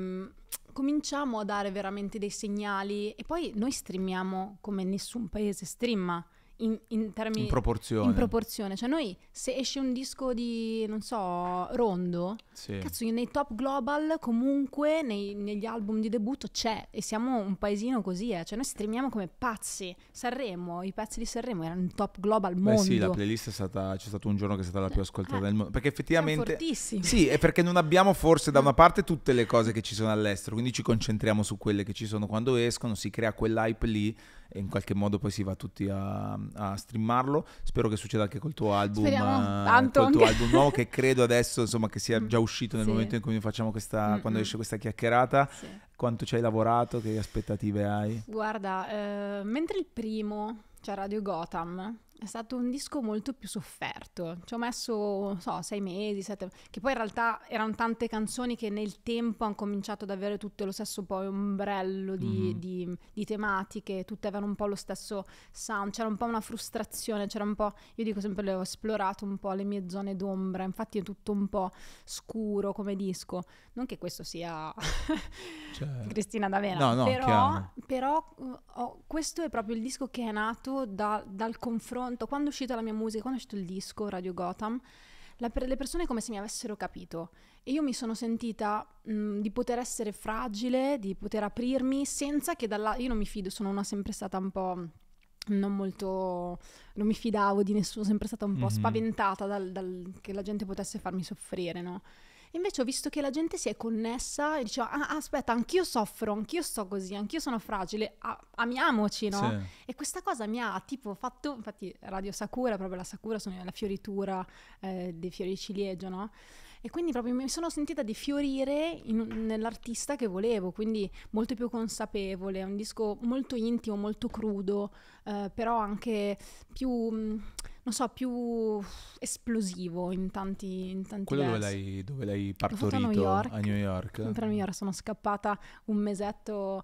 cominciamo a dare veramente dei segnali e poi noi streamiamo come nessun paese streama in, in termini... In proporzione. In proporzione. Cioè noi, se esce un disco di, non so, Rondo, sì. cazzo, nei top global comunque, nei, negli album di debutto c'è. E siamo un paesino così, eh. Cioè noi streamiamo come pazzi. Sanremo, i pezzi di Sanremo erano in top global mondo. Beh sì, la
playlist è stata... C'è stato un giorno che è stata la più eh, ascoltata eh, del mondo. Perché effettivamente... Sì, è perché non abbiamo forse da mm. una parte tutte le cose che ci sono all'estero, quindi ci concentriamo su quelle che ci sono quando escono, si crea quell'hype lì e in qualche modo poi si va tutti a, a streamarlo. Spero che succeda anche col tuo album, eh, col tuo album nuovo che *laughs* credo adesso insomma che sia già uscito nel sì. momento in cui facciamo questa, Mm-mm. quando esce questa chiacchierata. Sì. Quanto ci hai lavorato, che aspettative hai?
Guarda, eh, mentre il primo, cioè Radio Gotham, è stato un disco molto più sofferto. Ci ho messo, non so, sei mesi, sette Che poi in realtà erano tante canzoni che nel tempo hanno cominciato ad avere tutto lo stesso poi ombrello di, mm-hmm. di, di tematiche, tutte avevano un po' lo stesso sound. C'era un po' una frustrazione, c'era un po'. Io dico sempre, le ho esplorato un po' le mie zone d'ombra. Infatti è tutto un po' scuro come disco. Non che questo sia *laughs*
cioè... Cristina D'Avena, no, no, però,
però oh, questo è proprio il disco che è nato da, dal confronto confronto, quando è uscita la mia musica, quando è uscito il disco Radio Gotham, la, le persone come se mi avessero capito e io mi sono sentita mh, mm, di poter essere fragile, di poter aprirmi senza che dalla... Io non mi fido, sono una sempre stata un po' mm, non molto non mi fidavo di nessuno, sempre stata un po' mm-hmm. spaventata dal, dal, che la gente potesse farmi soffrire, no? Invece ho visto che la gente si è connessa e diceva, ah, ah, aspetta, anch'io soffro, anch'io sto così, anch'io sono fragile, ah, amiamoci, no? Sì. E questa cosa mi ha tipo fatto, infatti Radio Sakura, proprio la Sakura, sono la fioritura eh, dei fiori di ciliegio, no? E quindi proprio mi sono sentita di fiorire in, nell'artista che volevo, quindi molto più consapevole, è un disco molto intimo, molto crudo, eh, però anche più... Mh, non so, più esplosivo in tanti, in tanti Quello dove l'hai,
dove l'hai, partorito? a New York. A New York. Sempre a
New York, sono scappata un mesetto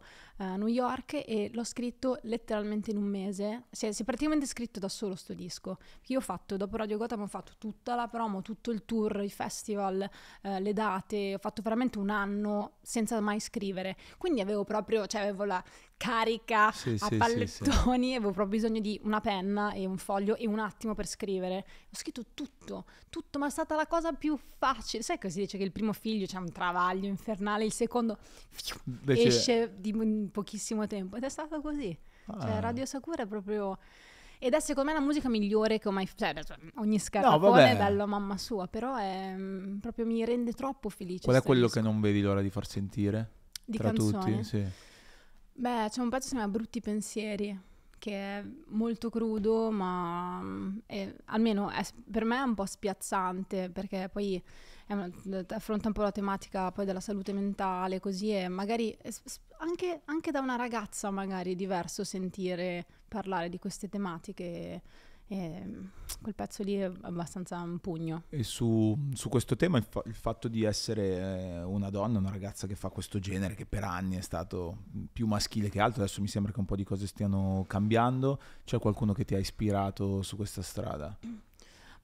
New York e l'ho scritto letteralmente in un mese. Si è, si è praticamente scritto da solo sto disco. Io ho fatto, dopo Radio Gotham ho fatto tutta la promo, tutto il tour, i festival, eh, le date, ho fatto veramente un anno senza mai scrivere. Quindi avevo proprio, cioè avevo la carica sì, a sì, pallettoni, sì, avevo proprio bisogno di una penna e un foglio e un attimo per scrivere. Ho scritto tutto, tutto, ma è stata la cosa più facile. Sai che si dice che il primo figlio c'è un travaglio infernale, il secondo fiu, esce di pochissimo tempo ed è stato così. Cioè, ah. Cioè, Radio Sakura è proprio... Ed è secondo me la musica migliore che ho mai Cioè, ogni scartafone no, è bello mamma sua, però è, mm, proprio mi rende troppo felice. Qual è quello disco.
che non vedi l'ora di far sentire? Di tra canzone. tutti, sì.
Beh, c'è un pezzo che si chiama Brutti pensieri, che è molto crudo, ma mm, è, almeno è, per me è un po' spiazzante, perché poi eh, affronta un po' la tematica poi della salute mentale, così e magari anche, anche da una ragazza magari è diverso sentire parlare di queste tematiche. E quel pezzo lì è abbastanza un pugno.
E su, su questo tema il, fa- il, fatto di essere eh, una donna, una ragazza che fa questo genere, che per anni è stato più maschile che altro, adesso mi sembra che un po' di cose stiano cambiando, c'è qualcuno che ti ha ispirato su questa strada? *clears throat*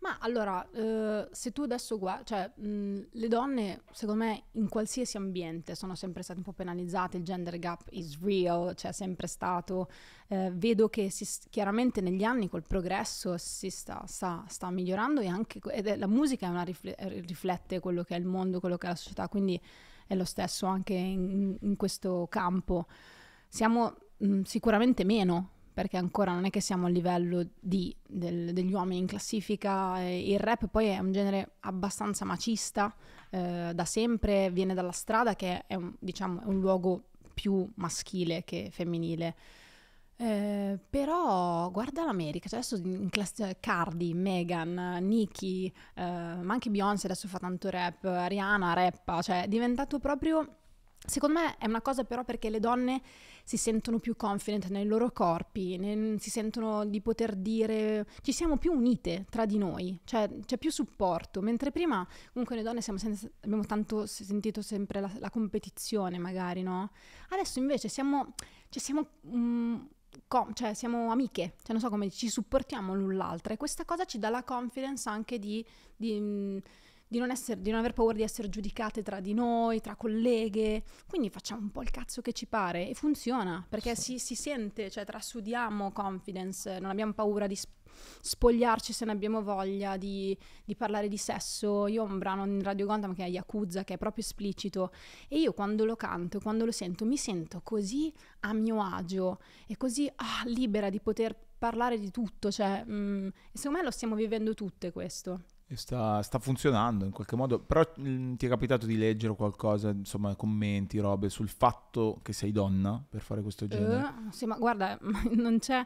Ma allora, eh, se tu adesso guardi, cioè, mh, mm, le donne, secondo me, in qualsiasi ambiente sono sempre state un po' penalizzate, il gender gap is real, c'è cioè, sempre stato. Eh, vedo che si, chiaramente negli anni col progresso si sta, sta, sta migliorando e anche ed è, la musica rifle- eh, riflette quello che è il mondo, quello che è la società, quindi è lo stesso anche in, in questo campo. Siamo mh, mm, sicuramente meno perché ancora non è che siamo a livello di, del, degli uomini in classifica. Eh, il rap poi è un genere abbastanza macista, eh, da sempre viene dalla strada che è un, diciamo, un luogo più maschile che femminile. Eh, però guarda l'America, cioè adesso in class- cioè Cardi, Megan, Nicki, eh, ma anche Beyoncé adesso fa tanto rap, Ariana rappa, cioè è diventato proprio Secondo me è una cosa però perché le donne si sentono più confident nei loro corpi, nel, si sentono di poter dire ci siamo più unite tra di noi, cioè c'è più supporto, mentre prima comunque noi donne senza, abbiamo tanto sentito sempre la, la, competizione magari, no? Adesso invece siamo, cioè siamo, um, mm, com, cioè siamo amiche, cioè non so come, ci supportiamo l'un l'altra e questa cosa ci dà la confidence anche di... di mm, di non, essere, di non aver paura di essere giudicate tra di noi, tra colleghe, quindi facciamo un po' il cazzo che ci pare e funziona perché sì. si, si, sente, cioè trasudiamo confidence, non abbiamo paura di spogliarci se ne abbiamo voglia, di, di parlare di sesso. Io ho un brano in Radio Gondam che è Yakuza, che è proprio esplicito e io quando lo canto, quando lo sento, mi sento così a mio agio e così ah, libera di poter parlare di tutto, cioè, mh, mm, secondo me lo stiamo vivendo tutte questo.
Sta, sta, funzionando in qualche modo, però mh, mm, ti è capitato di leggere qualcosa, insomma, commenti, robe sul fatto che sei donna per fare questo genere? Uh,
sì, ma guarda, *laughs* non c'è,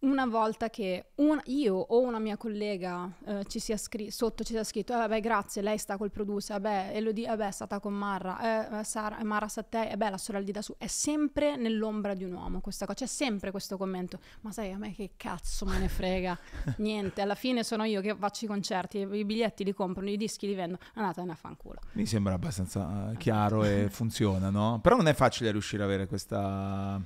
una volta che un, io o una mia collega eh, ci sia scri- sotto ci sia scritto, eh, vabbè grazie, lei sta col produce, vabbè Elodie, vabbè è stata con Marra, eh, Sara, eh, Mara sta a te, vabbè la sorellita su, è sempre nell'ombra di un uomo questa cosa, c'è sempre questo commento, ma sai a me che cazzo me ne frega, *laughs* niente, alla fine sono io che faccio i concerti, i biglietti li comprano, i dischi li vendo, andate a fanculo.
Mi sembra abbastanza eh, chiaro e funziona, no? Però non è facile riuscire ad avere questa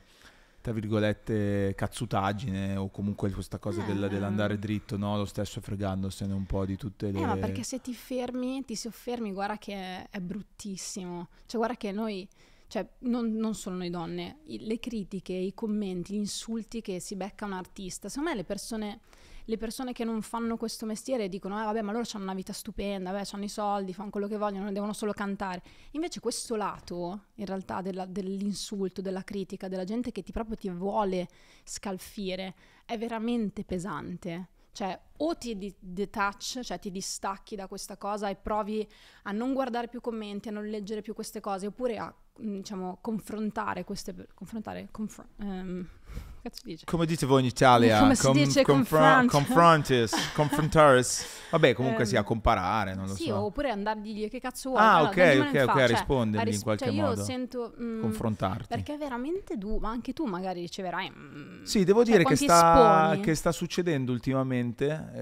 tra virgolette cazzutaggine o comunque questa cosa eh, della, dell'andare eh. dritto, no? Lo stesso fregandosene un po' di tutte eh, le... Eh, ma perché
se ti fermi, ti soffermi, guarda che è, bruttissimo. Cioè guarda che noi cioè non, non, solo noi donne, le critiche, i commenti, gli insulti che si becca un artista, secondo me le persone le persone che non fanno questo mestiere dicono, ah vabbè, ma loro hanno una vita stupenda, hanno i soldi, fanno quello che vogliono, devono solo cantare. Invece questo lato, in realtà, della, dell'insulto, della critica, della gente che ti, proprio ti vuole scalfire, è veramente pesante. Cioè, o ti detach, cioè ti distacchi da questa cosa e provi a non guardare più commenti, a non leggere più queste cose, oppure a, diciamo, confrontare queste... Confrontare? Confr- um, ehm, cazzo dice? Come dite voi in Italia? Come si dice confra- confrontis,
*laughs* confrontaris. Vabbè, comunque um, sia, ehm, comparare, non lo sì, so. Sì,
oppure andargli a che cazzo vuoi. Ah, allora, ok, ok, fa, ok, cioè, rispondergli ris- in qualche cioè, modo. Io sento... Mm, confrontarti. Perché veramente tu, ma anche tu magari riceverai... Mm, sì, devo cioè, dire che sta, che
sta, succedendo ultimamente,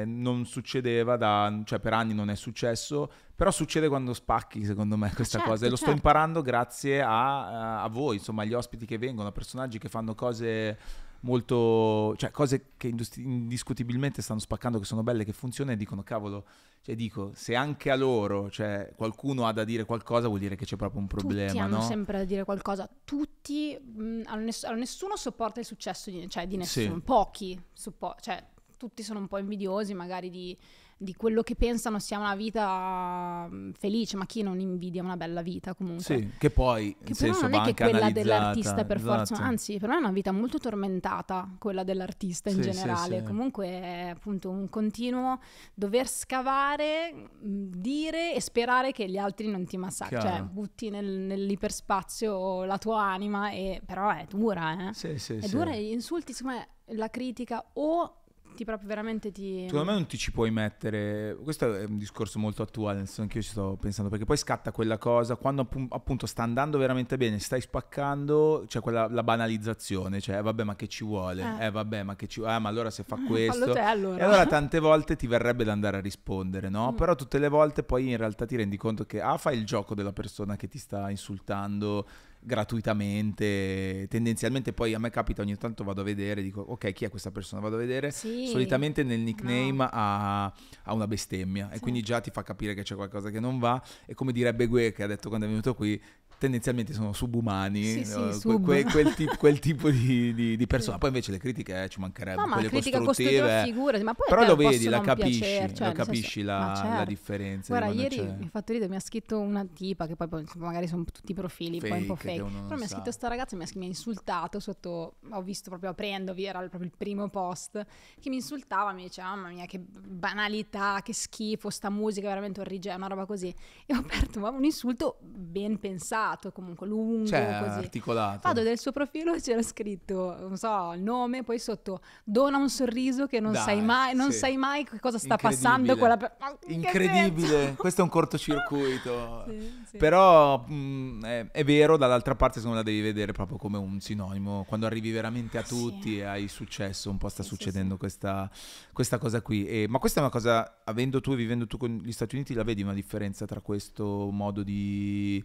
eh, non succedeva da... cioè per anni non è successo, però succede quando spacchi, secondo me, questa certo, cosa. E lo certo. sto imparando grazie a, eh, a, voi, insomma, agli ospiti che vengono, a personaggi che fanno cose molto... cioè cose che indiscutibilmente stanno spaccando, che sono belle, che funzionano e dicono, cavolo, cioè dico, se anche a loro cioè, qualcuno ha da dire qualcosa vuol dire che c'è proprio un problema, Tutti hanno sempre
da dire qualcosa. Tutti, mh, ness- nessuno sopporta il successo di, cioè, di nessuno, sì. pochi, suppo- cioè tutti sono un po' invidiosi magari di di quello che pensano sia una vita mm, felice, ma chi non invidia una bella vita comunque. Sì,
che poi che però non è che quella dell'artista per esatto. forza, anzi,
per me è una vita molto tormentata quella dell'artista in sì, generale, sì, sì. comunque è appunto un continuo dover scavare, mm, dire e sperare che gli altri non ti massacrino, cioè butti nel, nell'iperspazio la tua anima e però è dura, eh. Sì, sì, è dura gli insulti, secondo la critica o ti proprio veramente ti... Secondo me non
ti ci puoi mettere, questo è un discorso molto attuale, nel senso che io ci sto pensando, perché poi scatta quella cosa, quando appunto sta andando veramente bene, stai spaccando, c'è cioè quella la banalizzazione, cioè eh, vabbè ma che ci vuole, eh, eh vabbè ma che ci vuole, eh, ma allora se fa *laughs* questo... Te, allora. E allora tante volte ti verrebbe da andare a rispondere, no? Mm. Però tutte le volte poi in realtà ti rendi conto che ah, fai il gioco della persona che ti sta insultando, gratuitamente. Tendenzialmente poi a me capita ogni tanto vado a vedere, dico ok chi è questa persona, vado a vedere. Sì, Solitamente nel nickname ha, ha, una bestemmia sì. e quindi già ti fa capire che c'è qualcosa che non va e come direbbe Gue che ha detto quando è venuto qui tendenzialmente sono subumani, sì, sì, eh, sub. que, quel, tip, quel, tipo di, di, di *laughs* persona. Poi invece le critiche eh, ci mancherebbero, no, ma quelle critica costruttive, figure, ma poi però lo vedi, la capisci, piacer, cioè, lo capisci senso, la, certo. la, differenza. Guarda, ieri c'è. mi ha
fatto ridere, mi ha scritto una tipa, che poi boh, magari sono tutti i profili, fake, poi un po' fake, però mi ha scritto sta ragazza, mi ha, mi ha insultato sotto, ho visto proprio aprendovi, era proprio il primo post, che mi insultava, mi diceva, mamma mia che banalità, che schifo, sta musica, veramente un rigè, una roba così. E ho aperto un insulto ben pensato articolato, comunque lungo. Cioè, articolato. Vado del suo profilo *laughs* c'era scritto, non so, il nome, poi sotto dona un sorriso che non, Dai, sai, mai, non sì. sai mai cosa sta passando. Quella per... Incredibile,
questo è un *laughs* cortocircuito. sì, sì. Però mh, mm, è, è, vero, dall'altra parte secondo me la devi vedere proprio come un sinonimo. Quando arrivi veramente a tutti e hai successo, un po' sta succedendo questa, questa, cosa qui. E, ma questa è una cosa, avendo tu e vivendo tu con gli Stati Uniti, la vedi una differenza tra questo modo di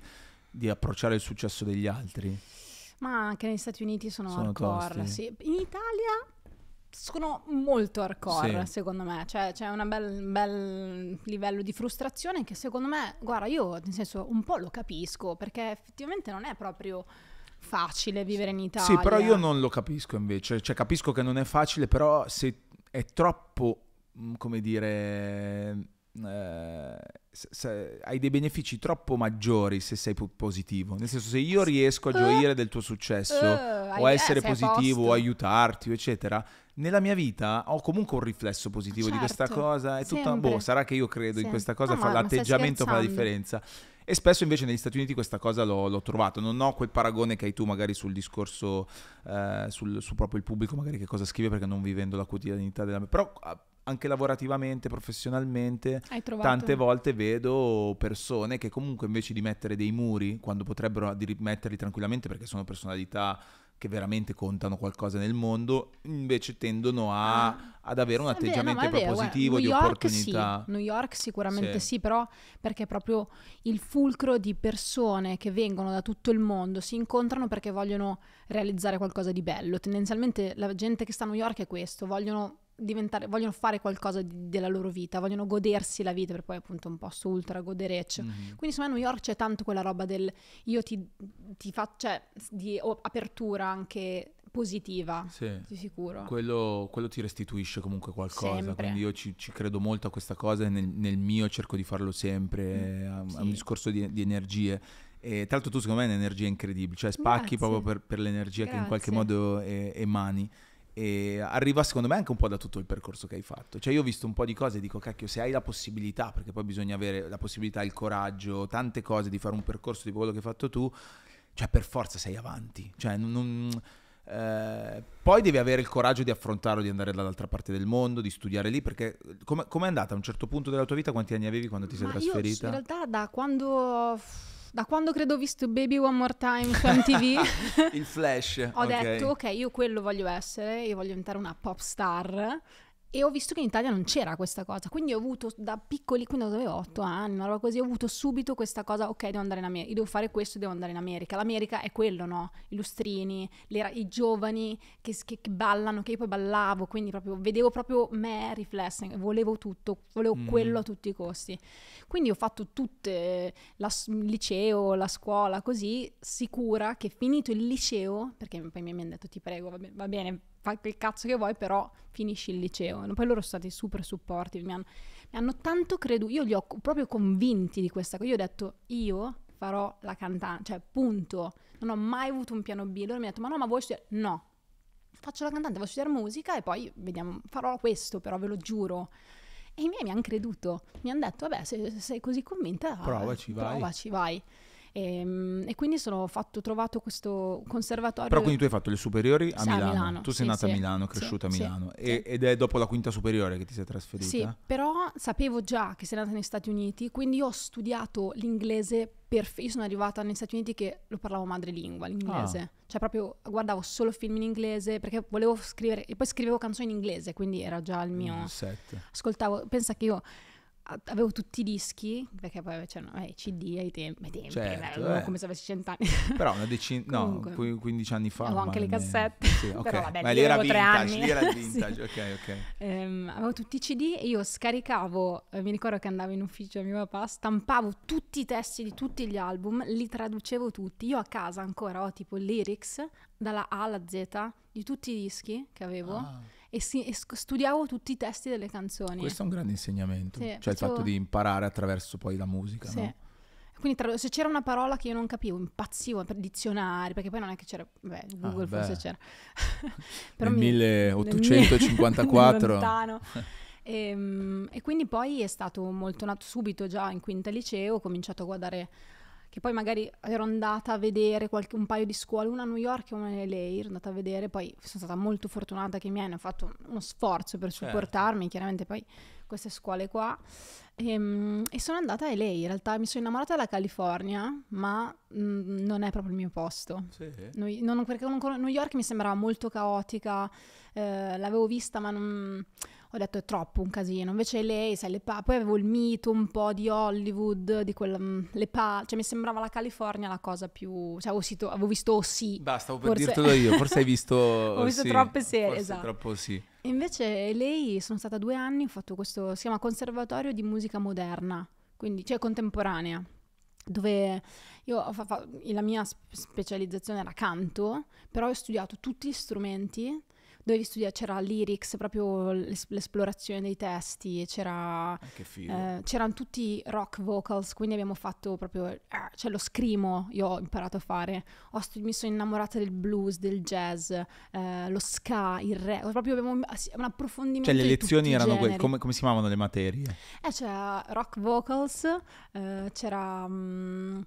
di approcciare il successo degli altri?
Ma anche negli Stati Uniti sono, sono hardcore, sì. In Italia sono molto hardcore, sì. secondo me. Cioè, c'è un bel, bel, livello di frustrazione che secondo me, guarda, io nel senso un po' lo capisco, perché effettivamente non è proprio facile vivere in Italia. Sì, però io
non lo capisco invece. Cioè, capisco che non è facile, però se è troppo, mm, come dire eh, hai dei benefici troppo maggiori se sei positivo. Nel senso, se io riesco a eh? gioire del tuo successo uh, o a essere positivo o aiutarti, eccetera, nella mia vita ho comunque un riflesso positivo certo, di questa certo, cosa. È tutta, boh, sarà che io credo sempre. in questa cosa, no, fa, l'atteggiamento fa la differenza. E spesso invece negli Stati Uniti questa cosa l'ho, l'ho trovato. Non ho quel paragone che hai tu magari sul discorso, eh, sul, su proprio il pubblico, magari che cosa scrive, perché non vivendo la quotidianità della mia... Però ah, anche lavorativamente, professionalmente, tante volte vedo persone che comunque invece di mettere dei muri, quando potrebbero metterli tranquillamente perché sono personalità che veramente contano qualcosa nel mondo, invece tendono a, ah. ad avere un atteggiamento no, propositivo guarda, di York opportunità. Sì. New
York sicuramente sì. sì, però perché è proprio il fulcro di persone che vengono da tutto il mondo, si incontrano perché vogliono realizzare qualcosa di bello. Tendenzialmente la gente che sta a New York è questo, vogliono diventare, vogliono fare qualcosa di, della loro vita, vogliono godersi la vita per poi appunto un po' su ultra godereccio. Mm-hmm. Quindi secondo me a New York c'è tanto quella roba del io ti, ti faccio, cioè di oh, apertura anche positiva, sì. di sicuro.
Quello, quello, ti restituisce comunque qualcosa, sempre. quindi io ci, ci, credo molto a questa cosa e nel, nel mio cerco di farlo sempre, mm, a, sì. a un discorso di, di energie. E, tra l'altro tu secondo me hai un'energia incredibile, cioè spacchi Grazie. proprio per, per l'energia Grazie. che in qualche modo eh, emani. E arriva secondo me anche un po' da tutto il percorso che hai fatto. Cioè io ho visto un po' di cose e dico cacchio se hai la possibilità, perché poi bisogna avere la possibilità, il coraggio, tante cose di fare un percorso tipo quello che hai fatto tu, cioè per forza sei avanti. Cioè non, eh, poi devi avere il coraggio di affrontarlo, di andare dall'altra parte del mondo, di studiare lì, perché come è andata a un certo punto della tua vita? Quanti anni avevi quando ti sei Ma trasferita? in
realtà da quando da quando credo ho visto Baby One More Time su MTV,
*laughs* il flash, ho okay. detto ok,
io quello voglio essere, io voglio diventare una pop star e ho visto che in Italia non c'era questa cosa, quindi ho avuto da piccoli, quindi avevo otto anni, una roba così, ho avuto subito questa cosa, ok, devo andare in America, devo fare questo, devo andare in America. L'America è quello, no? I lustrini, le, i giovani che, che, che, ballano, che io poi ballavo, quindi proprio vedevo proprio me riflessa, volevo tutto, volevo mm. quello a tutti i costi. Quindi ho fatto tutto, il liceo, la scuola, così, sicura che finito il liceo, perché poi mi hanno detto ti prego, va, be- va bene, fa il cazzo che vuoi, però finisci il liceo. Poi loro sono stati super supporti, mi hanno, mi hanno tanto creduto, io li ho proprio convinti di questa cosa, io ho detto io farò la cantante, cioè punto, non ho mai avuto un piano B, loro mi hanno detto ma no ma vuoi studiare? No, faccio la cantante, voglio studiare musica e poi vediamo, farò questo però ve lo giuro. E i miei mi hanno creduto, mi hanno detto vabbè se sei così convinta, provaci, provaci vai. E, ehm, e quindi sono fatto, trovato questo conservatorio. Però quindi tu hai
fatto le superiori a, sì, Milano. a Milano. Tu sei nata sì. a Milano, cresciuta a Milano. E, ed è dopo la quinta superiore che ti sei trasferita? Sì,
però sapevo già che sei nata negli Stati Uniti, quindi ho studiato l'inglese Perf- io sono arrivata negli Stati Uniti che lo parlavo madrelingua, l'inglese. Ah. Cioè proprio guardavo solo film in inglese perché volevo scrivere e poi scrivevo canzoni in inglese, quindi era già il mio... Mm, set. Ascoltavo, pensa che io avevo tutti i dischi, perché poi c'erano cioè, eh, CD ai tempi, ai tempi certo, eh. come se avessi cent'anni. Però una decina, no, 15 anni fa. Avevo anche le cassette, sì, *laughs* okay. però vabbè, Ma lì era vintage, lì era vintage, *laughs* sì. ok, ok. Um, avevo tutti i CD e io scaricavo, eh, mi ricordo che andavo in ufficio a mio papà, stampavo tutti i testi di tutti gli album, li traducevo tutti. Io a casa ancora ho tipo lyrics dalla A alla Z di tutti i dischi che avevo. Ah e, si, e, studiavo tutti i testi delle canzoni. Questo è
un grande insegnamento, sì, cioè facevo... il fatto di imparare attraverso poi la musica, sì. no?
Quindi tra, se c'era una parola che io non capivo, impazzivo per dizionari, perché poi non è che c'era, beh, ah, Google ah, beh. forse c'era.
*laughs* Però nel mi, 1854. Nel lontano.
e, ehm, e, quindi poi è stato molto nato subito, già in quinta liceo, ho cominciato a guardare che poi magari ero andata a vedere qualche, un paio di scuole, una a New York e una a LA, ero andata a vedere, poi sono stata molto fortunata che i miei hanno fatto uno sforzo per certo. supportarmi, certo. chiaramente poi queste scuole qua, e, ehm, e, sono andata a LA, in realtà mi sono innamorata della California, ma mh, mm, non è proprio il mio posto, sì. New, non, perché non, New York mi sembrava molto caotica, eh, l'avevo vista ma non ho detto è troppo un casino. Invece lei, sai, le pa- poi avevo il mito un po' di Hollywood, di quella, mm, le pa- cioè mi sembrava la California la cosa più, cioè avevo, sito- avevo visto oh, sì. Basta, stavo per dirtelo io, forse hai visto... *laughs* Oh, ho visto sì, troppe serie, esatto. troppo sì. Invece lei, sono stata due anni, ho fatto questo, si chiama Conservatorio di Musica Moderna, quindi, cioè contemporanea dove io fa, fa, la mia specializzazione era canto, però ho studiato tutti gli strumenti dovevi studiare, c'era lyrics, proprio l'esplorazione dei testi, c'era, ah, eh, c'erano tutti rock vocals, quindi abbiamo fatto proprio, eh, cioè lo scrimo io ho imparato a fare, stu- mi sono innamorata del blues, del jazz, eh, lo ska, il re, proprio abbiamo un approfondimento. Cioè le lezioni erano quelle, come,
come, si chiamavano le materie?
Eh, c'era rock vocals, eh, c'era... Mh, mm,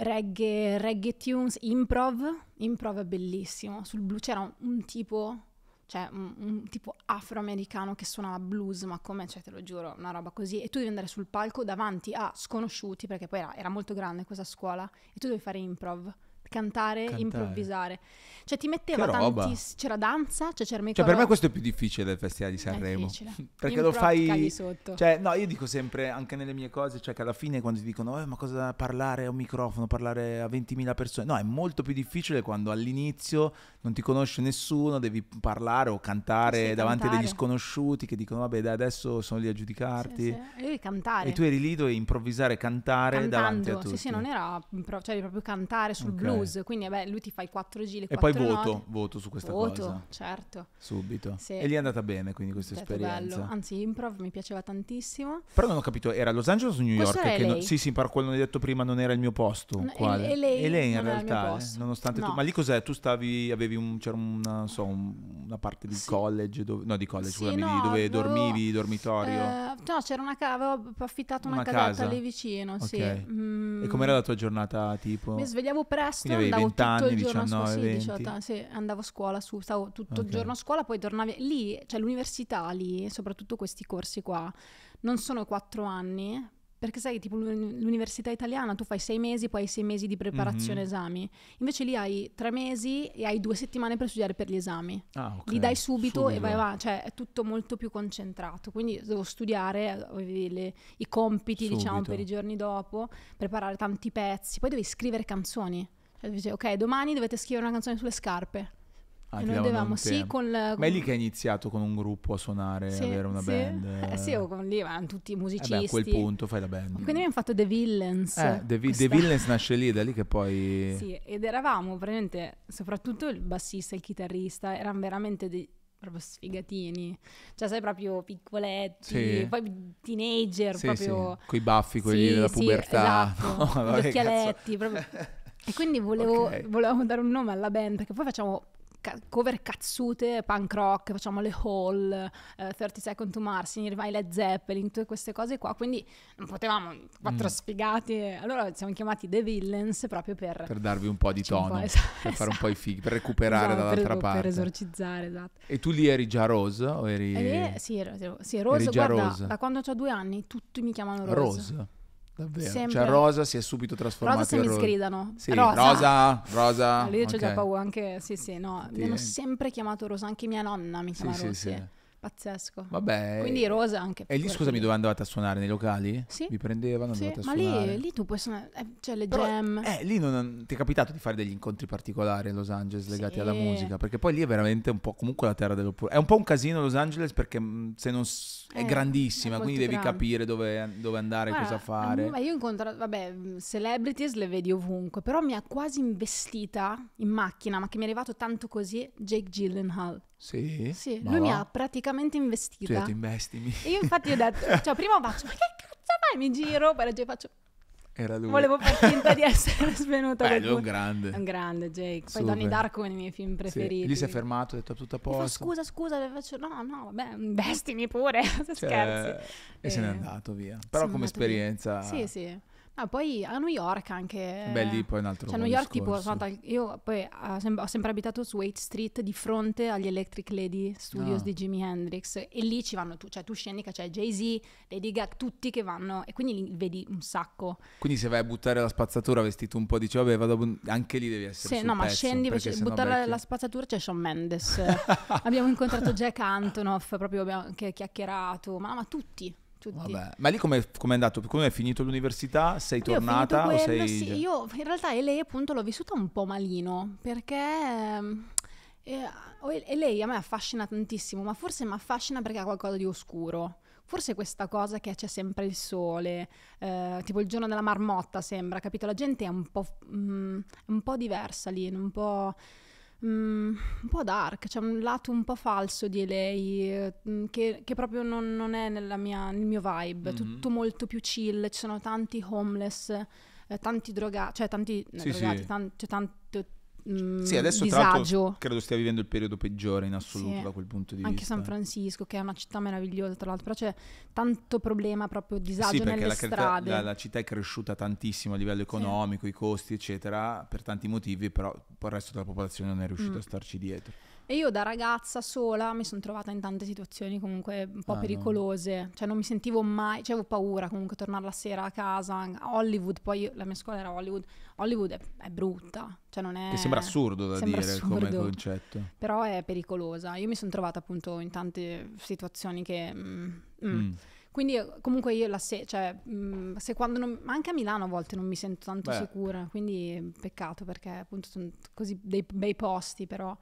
reggae, reggae tunes, improv, improv è bellissimo, sul blu c'era un, un tipo cioè un, un tipo afroamericano che suonava blues, ma come, cioè te lo giuro, una roba così, e tu devi andare sul palco davanti a sconosciuti, perché poi era, era molto grande questa scuola, e tu devi fare improv cantare, cantare. improvvisare. Cioè ti metteva tantissimo, c'era danza, cioè c'era mica Cioè per me questo
è più difficile del Festival di Sanremo. *laughs* Perché lo fai sotto. Cioè no, io dico sempre anche nelle mie cose, cioè che alla fine quando ti dicono eh, "Ma cosa parlare a un microfono, parlare a 20.000 persone?" No, è molto più difficile quando all'inizio non ti conosce nessuno, devi parlare o cantare sì, davanti cantare. degli sconosciuti che dicono "Vabbè, dai, adesso sono lì a giudicarti". Sì,
sì. E devi cantare. E tu
eri lì dovevi improvvisare, cantare Cantando. davanti a tutti. Sì, sì, non
era impro- cioè proprio cantare sul okay. blu news, eh. quindi vabbè, lui ti fa i quattro giri. E poi voto, note.
voto su questa voto, cosa. certo. Subito. Sì. E lì è andata bene, quindi questa Stato esperienza. Bello.
Anzi, improv mi piaceva tantissimo.
Però non ho capito, era Los Angeles o New York? Che non, sì, sì, però quello che hai detto prima non era il mio posto. No, quale? E lei, e lei in realtà, eh, nonostante no. tu... Ma lì cos'è? Tu stavi, avevi un, c'era una, so, una parte di sì. college, dove, no di college, sì, scusami, no, dove avevo, dormivi, dormitorio? Eh,
no, c'era una casa, avevo affittato una, una casetta lì vicino, okay. Mm. E com'era la
tua giornata tipo? Mi svegliavo presto quindi avevi 20 anni, 19, su, sì, 18
sì, andavo a scuola su, stavo tutto il giorno a scuola, poi tornavi lì, cioè l'università lì, soprattutto questi corsi qua, non sono quattro anni, perché sai che tipo l'università italiana tu fai sei mesi, poi hai sei mesi di preparazione mm-hmm. esami. Invece lì hai tre mesi e hai due settimane per studiare per gli esami. Ah, okay. Li dai subito, subito. e vai avanti, cioè è tutto molto più concentrato. Quindi devo studiare, le, i compiti, subito. diciamo, per i giorni dopo, preparare tanti pezzi, poi devi scrivere canzoni. Cioè, dice, ok, domani dovete scrivere una canzone sulle scarpe. Ah, e noi dovevamo, sì, con, la, Ma è lì che
hai iniziato con un gruppo a suonare, sì, avere una sì. band. Eh sì, o
con lì vanno tutti musicisti. Eh beh, a quel punto fai la band. Quindi abbiamo fatto The Villains. Eh, The, Vi- The Villains
nasce lì, da lì che poi... Sì,
ed eravamo veramente, soprattutto il bassista e il chitarrista, erano veramente dei proprio sfigatini, cioè sei proprio piccoletti, sì. poi teenager, sì, proprio... Sì. Con i baffi, quelli della pubertà, esatto. *laughs* no, gli occhialetti, proprio... *laughs* E quindi volevo, okay. volevamo dare un nome alla band, perché poi facciamo cover cazzute, punk rock, facciamo le Hall, uh, eh, 30 Second to Mars, in Revive Led Zeppelin, tutte queste cose qua, quindi non potevamo, quattro mm. sfigati, allora siamo chiamati The Villains proprio per... Per
darvi un po' di tono, po', esatto, per fare un po' i fighi, per recuperare esatto, dall'altra per, parte. Per esorcizzare, esatto. E tu lì eri già Rose o eri... Eh, sì, ero, sì, Rose, eri guarda, Rose. da
quando ho due anni tutti mi chiamano Rose. Rose.
Davvero? Sempre. Cioè Rosa si è subito trasformata Rosa se mi sgridano. Sì, Rosa. Rosa, Rosa. Lì c'è già
paura, anche, sì sì, no, sì. mi hanno sempre chiamato Rosa, anche mia nonna mi chiama sì, Rosa. Sì, sì. Eh. Pazzesco. Vabbè. Quindi eh, Rosa anche. E lì scusami dove
andavate a suonare? Nei locali? Sì. Vi prendevano, sì, andavate a ma suonare? Ma lì,
lì, tu puoi suonare, eh, cioè le jam. Eh,
lì non, ti è capitato di fare degli incontri particolari a Los Angeles legati sì. alla musica? Perché poi lì è veramente un po' comunque la terra dell'oppure. È un po' un casino Los Angeles perché se non eh, è grandissima, è quindi devi grande. capire dove, dove andare, Guarda, cosa fare. Ma io
incontrato, vabbè, mm, celebrities le vedi ovunque, però mi ha quasi investita in macchina, ma che mi è arrivato tanto così, Jake Gyllenhaal.
Sì? Sì, lui va. mi ha
praticamente investita. Cioè, detto
investimi. E io infatti
ho detto, *laughs* cioè prima faccio, ma che cazzo fai? Mi giro, poi la gente faccio...
Era lui. Volevo far finta di
essere svenuta. *laughs* Beh, lui è un grande. È un grande Jake. Poi Super. Donnie Darko è uno dei miei film preferiti. Sì. Lì si è fermato, ha
detto tutto a posto. Fa, scusa,
scusa, faccio... no, no, vabbè, vestimi pure, *laughs* se cioè... scherzi.
E, e se n'è eh. andato via. Però come esperienza... Via. Sì,
sì. Ah, poi a New York anche. Beh, lì eh, poi un altro. Cioè, New York, discorso. tipo, io poi ah, ho, sempre abitato su 8 Street di fronte agli Electric Lady Studios ah. di Jimi Hendrix. E lì ci vanno, tu, cioè tu scendi che c'è Jay-Z, Lady Gaga, tutti che vanno. E quindi lì vedi un sacco.
Quindi se vai a buttare la spazzatura vestito un po', dici, cioè, vabbè, vado bu- anche lì devi essere. Sì, no, ma scendi perché se buttare vecchio... la
spazzatura c'è Sean Mendes. *laughs* abbiamo incontrato Jack Antonoff, proprio abbiamo anche chiacchierato. Ma, ma tutti. Tutti. Vabbè. Ma lì come
è andato? Come hai finito l'università? Sei tornata? Quello, sei... Sì, io
in realtà lei appunto l'ho vissuta un po' malino perché... Ehm, e lei a me affascina tantissimo, ma forse mi affascina perché ha qualcosa di oscuro. Forse questa cosa che c'è sempre il sole, eh, tipo il giorno della marmotta sembra, capito? La gente è un po', mh, mm, un po diversa lì, un po'... Mm, un po' dark, c'è cioè un lato un po' falso di lei mm, che, che, proprio non, non è mia, nel mio vibe, mm-hmm. tutto molto più chill, ci sono tanti homeless, eh, tanti drogati, cioè tanti, sì, drogati, sì. Tan- cioè, tanto, Mm, sì, adesso disagio.
credo stia vivendo il periodo peggiore in assoluto sì. da quel punto di Anche vista. Anche San
Francisco, che è una città meravigliosa, tra l'altro, però c'è tanto problema proprio disagio sì, nelle la strade. la, la,
città è cresciuta tantissimo a livello economico, sì. i costi, eccetera, per tanti motivi, però il resto della popolazione non è riuscito mm. a starci dietro.
E io da ragazza sola mi sono trovata in tante situazioni comunque un po' ah, pericolose, no. cioè non mi sentivo mai, cioè avevo paura comunque di tornare la sera a casa, Hollywood, poi io, la mia scuola era Hollywood, Hollywood è, è brutta, cioè non è... Che sembra assurdo da sembra dire assurdo, come concetto. Però è pericolosa, io mi sono trovata appunto in tante situazioni che... Mm, mm. Mm. Quindi comunque io la se, cioè, mm, se quando non, anche a Milano a volte non mi sento tanto Beh. sicura, quindi peccato perché appunto sono così dei bei posti, però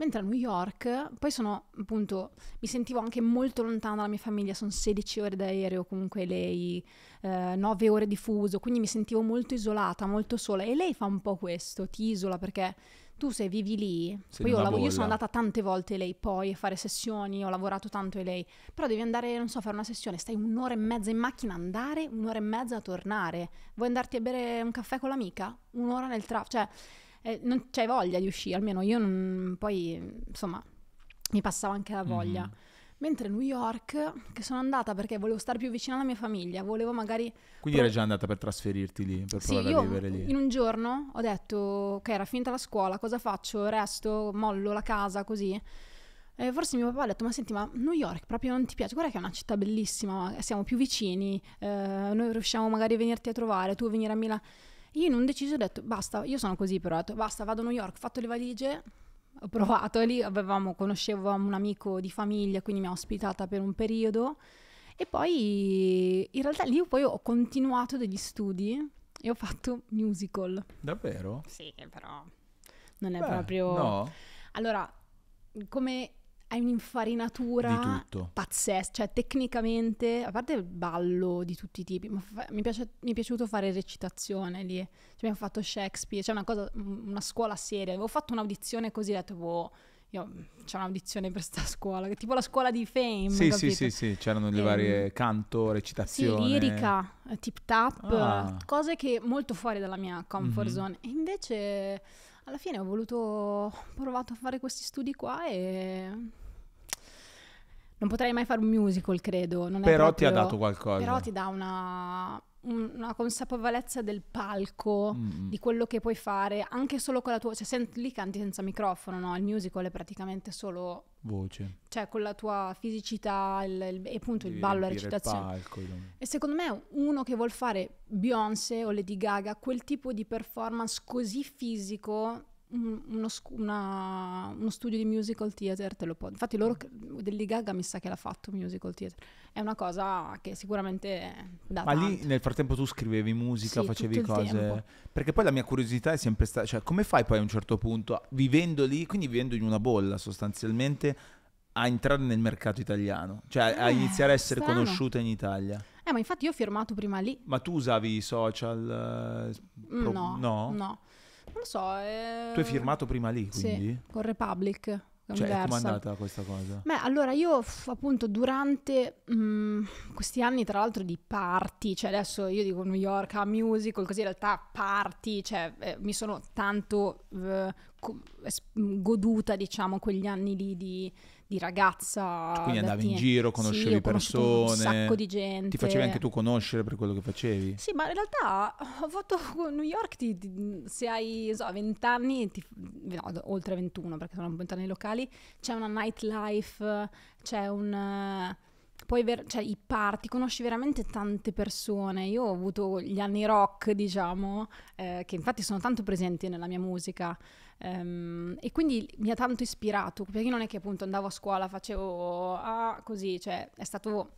Mentre a New York, poi sono appunto, mi sentivo anche molto lontana dalla mia famiglia, sono 16 ore d'aereo comunque lei, eh, 9 ore di fuso, quindi mi sentivo molto isolata, molto sola e lei fa un po' questo, ti isola perché tu se vivi lì, se poi io, lav- io, sono andata tante volte lei poi a fare sessioni, ho lavorato tanto e lei, però devi andare, non so, a fare una sessione, stai un'ora e mezza in macchina, a andare, un'ora e mezza a tornare, vuoi andarti a bere un caffè con l'amica? Un'ora nel traffico, cioè eh, non c'hai voglia di uscire, almeno io non, poi insomma mi passava anche la voglia. Mm. Mentre New York, che sono andata perché volevo stare più vicino alla mia famiglia, volevo magari...
Quindi pro- eri già andata per trasferirti lì, per sì, provare a vivere lì. in
un giorno ho detto, ok, era finita la scuola, cosa faccio? Resto, mollo la casa, così. E forse mio papà ha detto: Ma senti, ma New York proprio non ti piace? Guarda che è una città bellissima, siamo più vicini, eh, noi riusciamo magari a venirti a trovare, tu venire a Milano. Io in un deciso ho detto basta, io sono così però, ho detto, basta, vado a New York, ho fatto le valigie, ho provato, lì avevamo, conoscevamo un amico di famiglia, quindi mi ha ospitata per un periodo e poi in realtà lì poi ho continuato degli studi e ho fatto musical. Davvero? Sì, però non è Beh, proprio... No. Allora, come hai un'infarinatura pazzesca, cioè tecnicamente, a parte il ballo di tutti i tipi, ma fa- mi, piace, mi, è piaciuto fare recitazione lì, cioè, abbiamo fatto Shakespeare, c'è cioè una una scuola seria, avevo fatto un'audizione così, ho detto, boh, io, c'è un'audizione per questa scuola, che tipo la scuola di fame. Sì, capito? sì, sì,
sì, c'erano le varie ehm, canto, recitazione. Sì, lirica,
eh, tip tap, ah. cose che molto fuori dalla mia comfort mm-hmm. zone. E invece alla fine ho voluto, ho provato a fare questi studi qua e non potrei mai fare un musical, credo. Non però proprio... ti ha dato qualcosa. Però ti dà una, una consapevolezza del palco, mm. di quello che puoi fare, anche solo con la tua... Cioè, sen- lì canti senza microfono, no? Il musical è praticamente solo... Voce. Cioè, con la tua fisicità il, il, e appunto il ballo, la recitazione. Il palco, e secondo me uno che vuol fare Beyoncé o Lady Gaga, quel tipo di performance così fisico uno, una, uno, studio di musical theater te lo può. Infatti, loro degli Gaga mi sa che l'ha fatto musical theater. È una cosa che sicuramente dà. Ma tanto. lì
nel frattempo tu scrivevi musica, sì, facevi cose. Tempo. Perché poi la mia curiosità è sempre stata: cioè, come fai poi a un certo punto, vivendo lì, quindi vivendo in una bolla sostanzialmente, a entrare nel mercato italiano? Cioè, eh, a iniziare a essere strano. conosciuta in Italia?
Eh, ma infatti io ho firmato prima lì.
Ma tu usavi i social? Eh, pro- no. no.
no. Non lo so. Eh... Tu hai firmato
prima lì, quindi? Sì,
con Republic. Cioè, come è andata
questa cosa? Beh,
allora io f- appunto durante mh, mm, questi anni tra l'altro di party, cioè adesso io dico New York a ah, musical, così in realtà party, cioè eh, mi sono tanto eh, goduta diciamo quegli anni lì di di ragazza. Quindi andavi in giro, conoscevi sì, persone. Un sacco di gente. Ti facevi anche tu
conoscere per quello che facevi? Sì,
ma in realtà ho fatto New York, ti, ti, se hai so, 20 anni, ti, no, oltre 21 perché sono 20 anni locali, c'è una nightlife, c'è un... Poi ver- cioè, i party, conosci veramente tante persone. Io ho avuto gli anni rock, diciamo, eh, che infatti sono tanto presenti nella mia musica. Um, e quindi mi ha tanto ispirato, perché non è che appunto andavo a scuola, facevo ah, così, cioè è stato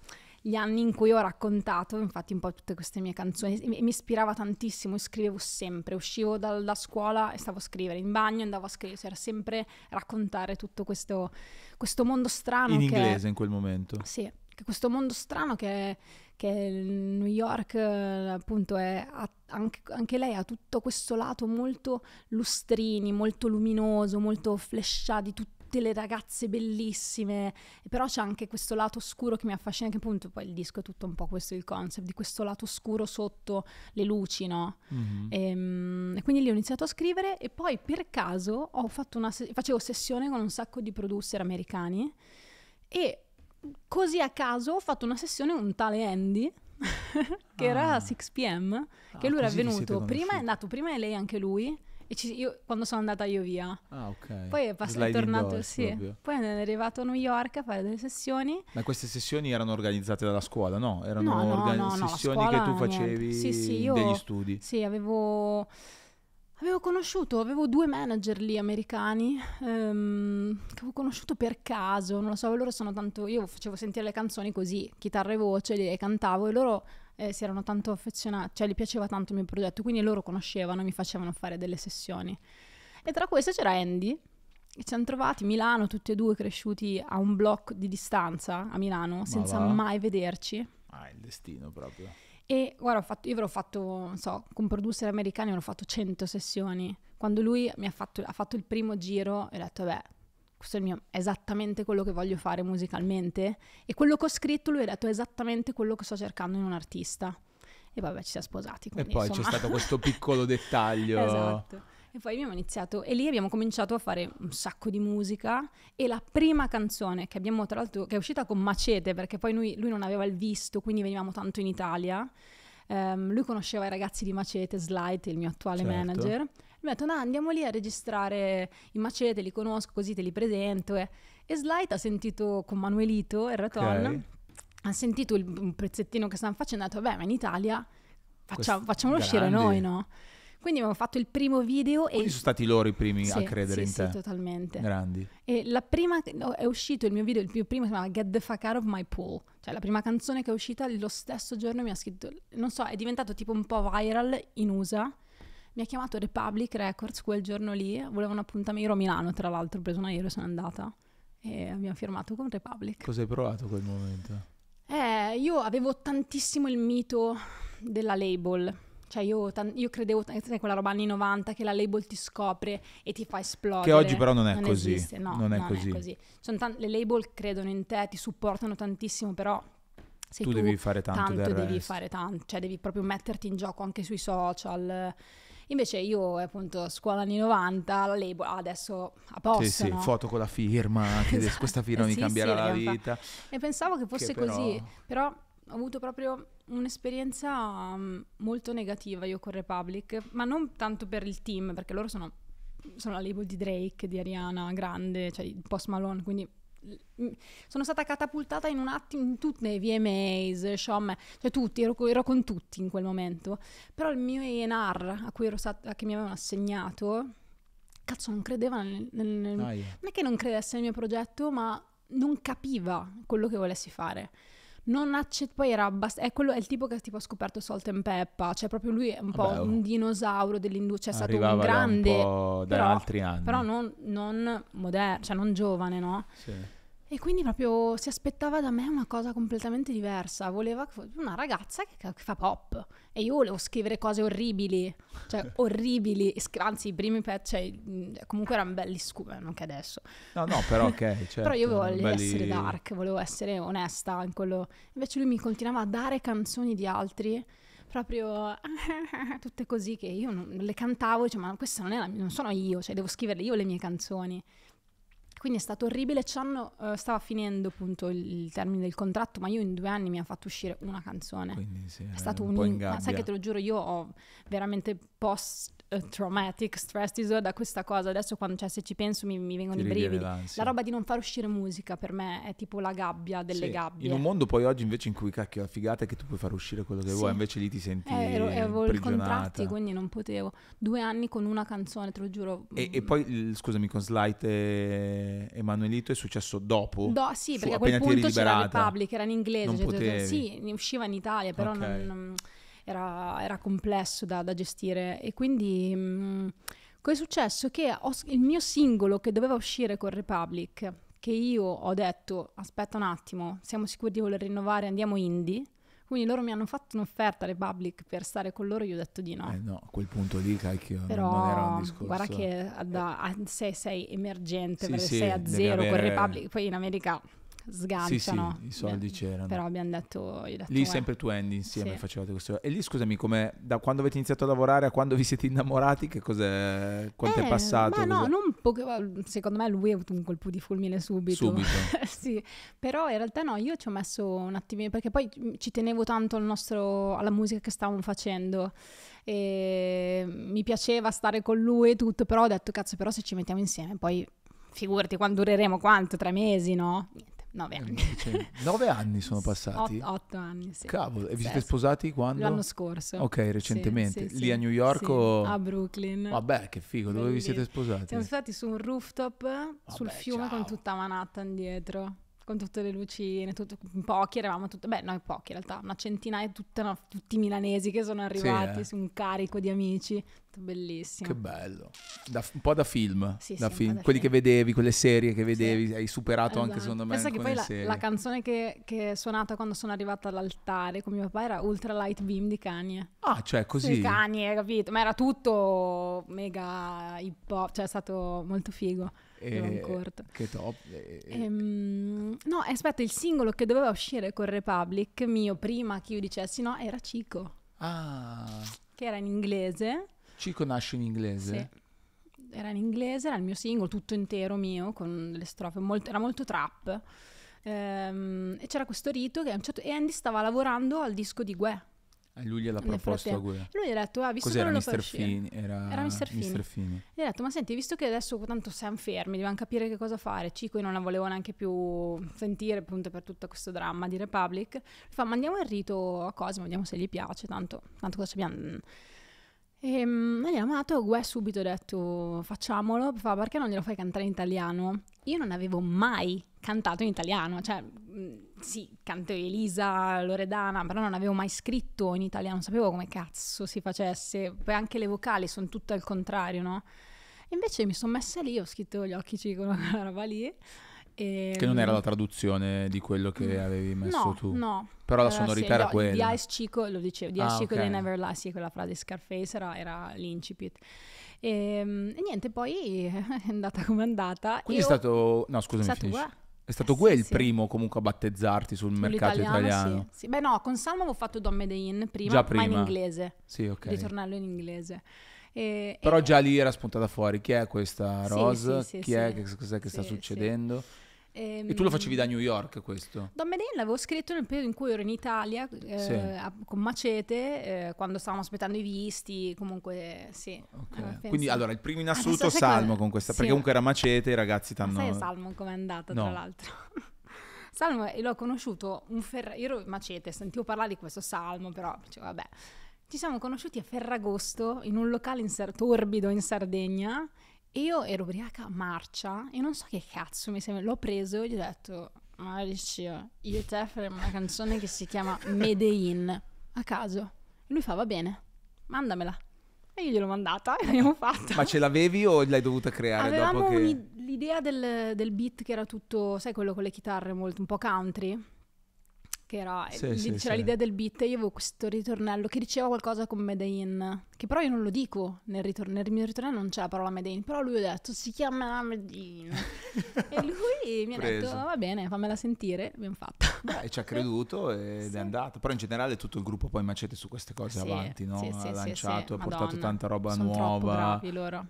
gli anni in cui ho raccontato, infatti un po' tutte queste mie canzoni, mi, ispirava tantissimo, scrivevo sempre, uscivo dalla da scuola e stavo a scrivere, in bagno andavo a scrivere, cioè era sempre raccontare tutto questo, questo mondo strano. In inglese
in quel momento? Sì
questo mondo strano che, che New York eh, appunto è, anche, anche, lei ha tutto questo lato molto lustrini, molto luminoso, molto flescià di tutte le ragazze bellissime, però c'è anche questo lato oscuro che mi affascina, che appunto poi il disco è tutto un po' questo il concept, di questo lato oscuro sotto le luci, no? Mm-hmm. E, ehm, e, quindi lì ho iniziato a scrivere e poi per caso ho fatto una facevo sessione con un sacco di producer americani e così a caso ho fatto una sessione con un tale Andy *laughs* che ah. era a 6pm ah, che lui era venuto prima è andato prima e lei anche lui e ci, io, quando sono andata io via
ah, okay. poi è, passato, è tornato door, sì.
poi è arrivato a New York a fare delle sessioni
ma queste sessioni erano organizzate dalla scuola no? erano no, no, organi- no, sessioni che tu facevi niente. sì, sì, io, degli studi sì
avevo Avevo conosciuto, avevo due manager lì americani, ehm, che avevo conosciuto per caso, non lo so, loro sono tanto, io facevo sentire le canzoni così, chitarra e voce, le cantavo e loro eh, si erano tanto affezionati, cioè gli piaceva tanto il mio progetto, quindi loro conoscevano, mi facevano fare delle sessioni. E tra queste c'era Andy, e ci hanno trovati a Milano, tutti e due cresciuti a un blocco di distanza a Milano, Ma senza va. mai vederci.
Ah, il destino proprio.
E guarda, fatto, io avrò fatto, non so, con producer americani avrò fatto 100 sessioni. Quando lui mi ha fatto, ha fatto il primo giro, ho detto, beh, questo è, mio, esattamente quello che voglio fare musicalmente. E quello che ho scritto, lui ha detto, è esattamente quello che sto cercando in un artista. E vabbè, ci siamo sposati. Quindi, e poi insomma... c'è stato questo
*laughs* piccolo dettaglio. esatto.
E poi abbiamo iniziato e lì abbiamo cominciato a fare un sacco di musica e la prima canzone che abbiamo tra l'altro, che è uscita con Macete perché poi lui, lui non aveva il visto, quindi venivamo tanto in Italia. Um, lui conosceva i ragazzi di Macete, Slide, il mio attuale certo. manager. Mi ha detto, no, andiamo lì a registrare i Macete, li conosco così te li presento. E, e Slide ha sentito con Manuelito e Raton, okay. ha sentito il, un pezzettino che stanno facendo e ha detto, beh, ma in Italia facciamo, facciamolo grandi. uscire noi, no? Quindi abbiamo fatto il primo video. Quindi sono stati
loro i primi sì, a credere sì, in te. Sì, totalmente. Grandi.
E la prima, è uscito il mio video, il mio primo si chiama Get the Fuck Out of My Pool. Cioè la prima canzone che è uscita lo stesso giorno mi ha scritto, non so, è diventato tipo un po' viral in USA. Mi ha chiamato Republic Records quel giorno lì, volevo un appuntamento, ero a Milano tra l'altro, ho preso un aereo e sono andata e abbiamo firmato con Republic.
Cosa hai provato quel momento?
Eh, io avevo tantissimo il mito della label cioè io, io credevo, t- sai quella roba anni 90 che la label ti scopre e ti fa esplodere. Che oggi però non è non così. No, non, è, così. è così. T- le label credono in te, ti supportano tantissimo, però se tu, tu devi fare tanto, tanto devi resto. fare tanto, cioè devi proprio metterti in gioco anche sui social. Invece io appunto scuola anni 90, la label ah, adesso a posto. Sì, sì, no? foto
con la firma, *laughs* esatto. questa firma eh, mi sì, cambierà sì, la vita.
E pensavo che fosse che però... così, però ho avuto proprio un'esperienza mm, molto negativa io con Republic, ma non tanto per il team, perché loro sono, sono la label di Drake, di Ariana Grande, cioè di Post Malone, quindi mm, sono stata catapultata in un attimo in tutte le VMAs, Shom, cioè tutti, ero, ero, con tutti in quel momento. Però il mio ENR a cui ero stata, che mi avevano assegnato, cazzo non credeva nel, nel, nel, non è che non credesse nel mio progetto, ma non capiva quello che volessi fare non accetta, poi era abbastanza, è, quello, è il tipo che tipo ha scoperto Salt and Peppa, cioè proprio lui è un po' Vabbè, oh. un dinosauro dell'industria, cioè è stato un grande, da
un però, altri anni. però
non, non moderno, cioè non giovane, no? Sì. E quindi proprio si aspettava da me una cosa completamente diversa, voleva una ragazza che, che fa pop e io volevo scrivere cose orribili, cioè *laughs* orribili, anzi i primi pezzi cioè, comunque erano belli scuri, non che adesso. No, no, però ok. *laughs* Certo, però io volevo belli... essere dark, volevo essere onesta in quello... Invece lui mi continuava a dare canzoni di altri proprio *laughs* tutte così che io non, le cantavo, cioè, ma questa non, è la, non sono io, cioè devo scriverle io le mie canzoni. Quindi è stato orribile, ci uh, eh, stava finendo appunto il, il, termine del contratto, ma io in due anni mi ha fatto uscire una canzone. Quindi sì, è stato un... un sai che te lo giuro, io ho veramente post eh, traumatic stress disorder, questa cosa adesso quando cioè, se ci penso mi, mi vengono Ti i brividi. La roba di non far uscire musica per me è tipo la gabbia delle sì. gabbie. In un
mondo poi oggi invece in cui cacchio la figata è che tu puoi far uscire quello che sì. vuoi, invece lì ti senti eh, ero, avevo il contratti,
quindi non potevo. Due anni con una canzone, te lo giuro.
E, e poi scusami con Slight e Emanuelito è successo dopo. Do, sì, perché a quel punto c'era Republic,
era in inglese, non cioè, cioè sì, usciva in Italia, però okay. non, non era, era complesso da, da, gestire e quindi... Cosa mm, è successo? Che ho, il mio singolo che doveva uscire con Republic, che io ho detto, aspetta un attimo, siamo sicuri di voler rinnovare, andiamo indie. Quindi loro mi hanno fatto un'offerta Republic per stare con loro, io ho detto di no. Eh no,
a quel punto lì, cacchio, Però, non era un discorso. Guarda che
eh, da, eh. a, se sei emergente, sì, sì, sei a zero avere... con Republic, poi in America sganciano. Sì, sì, i soldi Beh, c'erano. Però abbiamo detto... detto lì eh. sempre
tu e Andy insieme sì. facevate questo. E lì scusami, come da quando avete iniziato a lavorare a quando vi siete innamorati, che cos'è, quanto eh, è passato? Ma no,
non po- eh, secondo me lui ha avuto un colpo di fulmine subito. Subito. *laughs* sì, però in realtà no, io ci ho messo un attimino, perché poi ci tenevo tanto al nostro, alla musica che stavamo facendo e mi piaceva stare con lui e tutto, però ho detto cazzo, però se ci mettiamo insieme poi figurati quando dureremo quanto, tre mesi, no? Niente. Nove anni. Nove
anni sono *laughs* passati? Ot-
otto anni, sì. Cavolo, e vi siete
sposati quando? L'anno scorso. Ok, recentemente. Sì, sì, Lì a New York o... A Brooklyn. Vabbè, che figo, dove Bellissimo. vi siete sposati? Siamo
stati su un rooftop, Vabbè, sul fiume ciao. con tutta Manhattan dietro con tutte le lucine, tutto, pochi eravamo, tutte, beh noi pochi in realtà, una centinaia, tutta, no, tutti milanesi che sono arrivati sì, eh. su un carico di amici, bellissimo. Che bello,
da, un po' da film, sì, da sì, film. Da quelli film. che vedevi, quelle serie che vedevi, hai superato esatto. anche secondo me. Pensa che poi la, la,
canzone che, che è suonata quando sono arrivata all'altare con mio papà era Ultra Light Beam di Kanye.
Ah cioè così? Di Kanye,
capito, ma era tutto mega hip hop, cioè è stato molto figo. Valancourt.
Che top. E,
ehm, no, aspetta, il singolo che doveva uscire con Republic mio prima che io dicessi no era Cico.
Ah.
Che era in inglese.
Cico nasce in inglese? Sì
era in inglese, era il mio singolo tutto intero mio, con le strofe, molto, era molto trap. Ehm, e c'era questo rito che a un certo e Andy stava lavorando al disco di Gue
lui gliel'ha proposto a Guerra. Lui gli ha detto, ah, visto Cos'era che non lo Fini, era... era Mr. Fini. Mr. Fini.
Gli ha detto, ma senti, visto che adesso tanto siamo fermi, dobbiamo capire che cosa fare, Cico io non la volevo neanche più sentire appunto per tutto questo dramma di Republic, Mi fa, mandiamo il rito a Cosimo, vediamo se gli piace, tanto, tanto cosa abbiamo... Ehm, e mi ha mandato, Gue subito ha detto, facciamolo, fa, perché non glielo fai cantare in italiano? Io non avevo mai cantato in italiano, cioè sì, canto Elisa, Loredana, però non avevo mai scritto in italiano, non sapevo come cazzo si facesse, poi anche le vocali sono tutte al contrario, no? invece mi sono messa lì, ho scritto gli occhi con *laughs* quella roba lì. E... Che non era la
traduzione di quello che avevi messo no, tu. No, Però la sonorità era, sì, era no, quella. Di Ice
Chico, lo dicevo, di ah, Ice ah, Chico okay. Never Last, sì, quella frase Scarface era, era l'incipit. E, ehm, e, niente, poi *laughs* è andata come è andata. Quindi Io... è
stato... No, scusami, stato, finisci. Qua? È stato eh, Guè sì, il sì. primo comunque a battezzarti sul mercato italiano. Sì,
sì. Beh no, con Salmo avevo fatto Don Medellin prima, prima, ma in inglese. Sì, ok. Ritornello in inglese. E, Però e...
già lì era spuntata fuori chi è questa Rose, chi è, che, cos'è che sta succedendo. Ehm, e tu lo facevi da New York questo?
Don Medellin l'avevo scritto nel periodo in cui ero in Italia eh, sì. a, con Macete, eh, quando stavamo aspettando i visti, comunque sì. Okay. Quindi allora il primo in ah, assoluto ah, Salmo con questa, sì. perché comunque
era Macete, i ragazzi t'hanno... Ma sai Salmo
com'è andata no. tra l'altro? *laughs* Salmo e l'ho conosciuto, un ferra... io ero Macete, sentivo parlare di questo Salmo, però cioè, vabbè. Ci siamo conosciuti a Ferragosto in un locale in Sar- torbido in Sardegna io ero ubriaca marcia e non so che cazzo mi sembra. L'ho preso e gli ho detto: Mauricio, io e te faremo una canzone che si chiama Medein a caso. lui fa: Va bene, mandamela. E io gliel'ho mandata e *laughs* l'abbiamo fatta.
Ma ce l'avevi o l'hai dovuta creare Avevamo dopo che...
l'idea del, del, beat che era tutto, sai, quello con le chitarre molto un po' country. Che era, sì, lì, sì, c'era sì. l'idea del beat e io avevo questo ritornello che diceva qualcosa con Medein che però io non lo dico nel, ritor- nel mio ritornello, non c'è la parola Medellin, però lui ha detto si chiama Medellin. e *laughs* lui mi ha Preso. detto va bene, fammela sentire, abbiamo fatto.
Beh, ci ha creduto ed sì. è andato. Però in generale tutto il gruppo poi macete su queste cose sì, avanti, no? Sì, ha lanciato, ha portato Madonna, tanta roba nuova,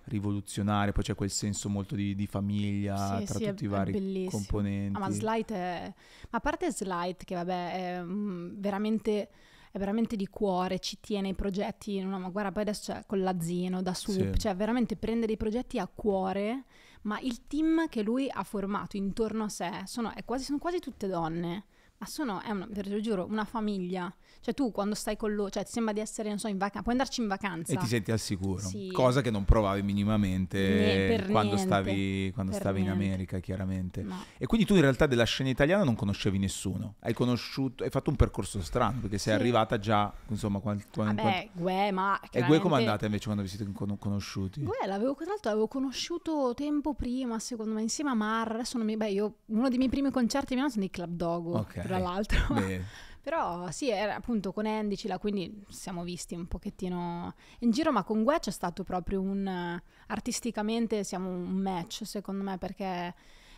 rivoluzionaria, poi c'è quel senso molto di, di famiglia tra tutti è, i vari componenti. Ah, ma Slight
è... Ma a parte Slight, che vabbè è mm, veramente è veramente di cuore, ci tiene i progetti, no, ma guarda, poi adesso c'è con l'azzino, da Sup, sì. cioè veramente prende dei progetti a cuore, ma il team che lui ha formato intorno a sé sono, quasi, sono quasi tutte donne, ma sono, è una, giuro, una famiglia cioè tu quando stai con loro, cioè ti sembra di essere, non so, in vacanza, puoi andarci in vacanza. E ti senti
al sicuro, sì. cosa che non provavi minimamente ne- quando niente. stavi, quando stavi in America, chiaramente. No. E quindi tu in realtà della scena italiana non conoscevi nessuno, hai conosciuto, hai fatto un percorso strano, perché sei sì. arrivata già, insomma, quando... Vabbè, quant...
Gue, ma... E Gue come andate
invece quando vi siete con- conosciuti? Gue
l'avevo, tra l'altro l'avevo conosciuto tempo prima, secondo me, insieme a Mar, adesso non mi... Beh, io, uno dei miei primi concerti a Milano sono dei Club Dogo, okay. tra l'altro. Beh. Però sì, era appunto con Andici là, quindi siamo visti un pochettino in giro, ma con Gue c'è stato proprio un... artisticamente siamo un match, secondo me, perché...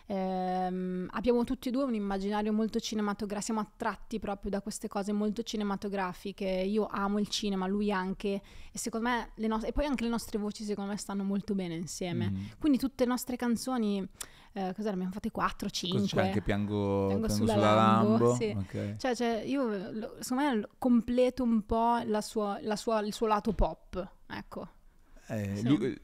Eh, abbiamo tutti e due un immaginario molto cinematografico, siamo attratti proprio da queste cose molto cinematografiche. Io amo il cinema, lui anche, e secondo me le no- e poi anche le nostre voci, secondo me, stanno molto bene insieme. Mm. Quindi tutte le nostre canzoni eh, cosa ne abbiamo fatte 4, 5. Cosa c'è anche Piango, piango, piango sulla, sulla Lambo. Lambo. Sì. Okay. Cioè, cioè, io lo, secondo me completo un po' la sua, la sua, il suo lato pop, ecco.
Eh, sì. lui,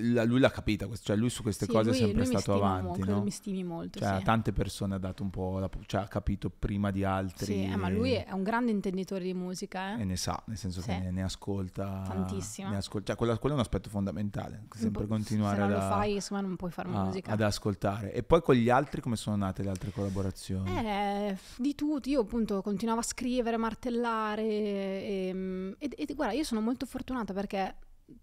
lui l'ha capita, cioè lui su queste sì, cose lui, è sempre stato avanti. Mo- no? mi stimi molto. Cioè, sì. tante persone ha dato un po', la, cioè, ha capito prima di altri. Sì, eh, ma lui è
un grande intenditore di musica. Eh? E
ne sa, nel senso sì. che ne, ne ascolta. Tantissimo. Ne ascol- cioè, quello, quello, è un aspetto fondamentale, sempre po- continuare a... Se non ad, lo fai,
insomma, non puoi fare musica. Ad
ascoltare. E poi con gli altri come sono nate le altre collaborazioni?
Eh, di tutti, io appunto continuavo a scrivere, martellare. E, ehm, e, e guarda, io sono molto fortunata perché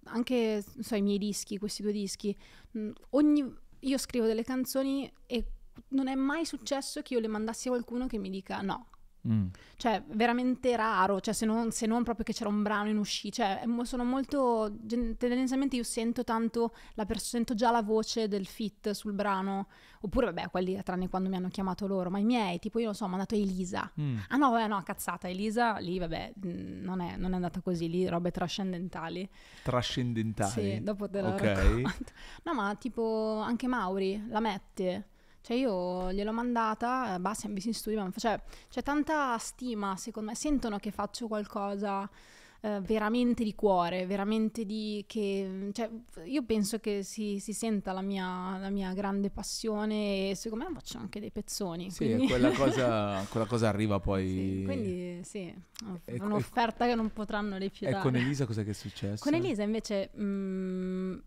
anche so, i miei dischi, questi due dischi, mh, mm, ogni, io scrivo delle canzoni e non è mai successo che io le mandassi a qualcuno che mi dica no, Mm. Cioè, veramente raro, cioè, se, non, se, non, proprio che c'era un brano in uscita, cioè, sono molto, tendenzialmente io sento tanto, la pers- sento già la voce del fit sul brano, oppure vabbè, quelli tranne quando mi hanno chiamato loro, ma i miei, tipo io lo so, ho mandato Elisa, mm. ah no, vabbè, no, cazzata, Elisa, lì vabbè, mm, non è, non è andata così, lì robe trascendentali.
Trascendentali? Sì, dopo te la okay. racconto.
No, ma tipo anche Mauri, la mette, cioè io gliel'ho mandata, eh, basta, mi si studio, cioè c'è tanta stima, secondo me, sentono che faccio qualcosa eh, veramente di cuore, veramente di... Che, cioè, io penso che si, si senta la mia, la mia, grande passione e secondo me faccio anche dei pezzoni. Sì, quella, *laughs* cosa,
quella, cosa, arriva poi... Sì,
quindi sì, è un'offerta e, che non potranno rifiutare. E con Elisa
cos'è che è successo? Con Elisa
invece... Mh, mm,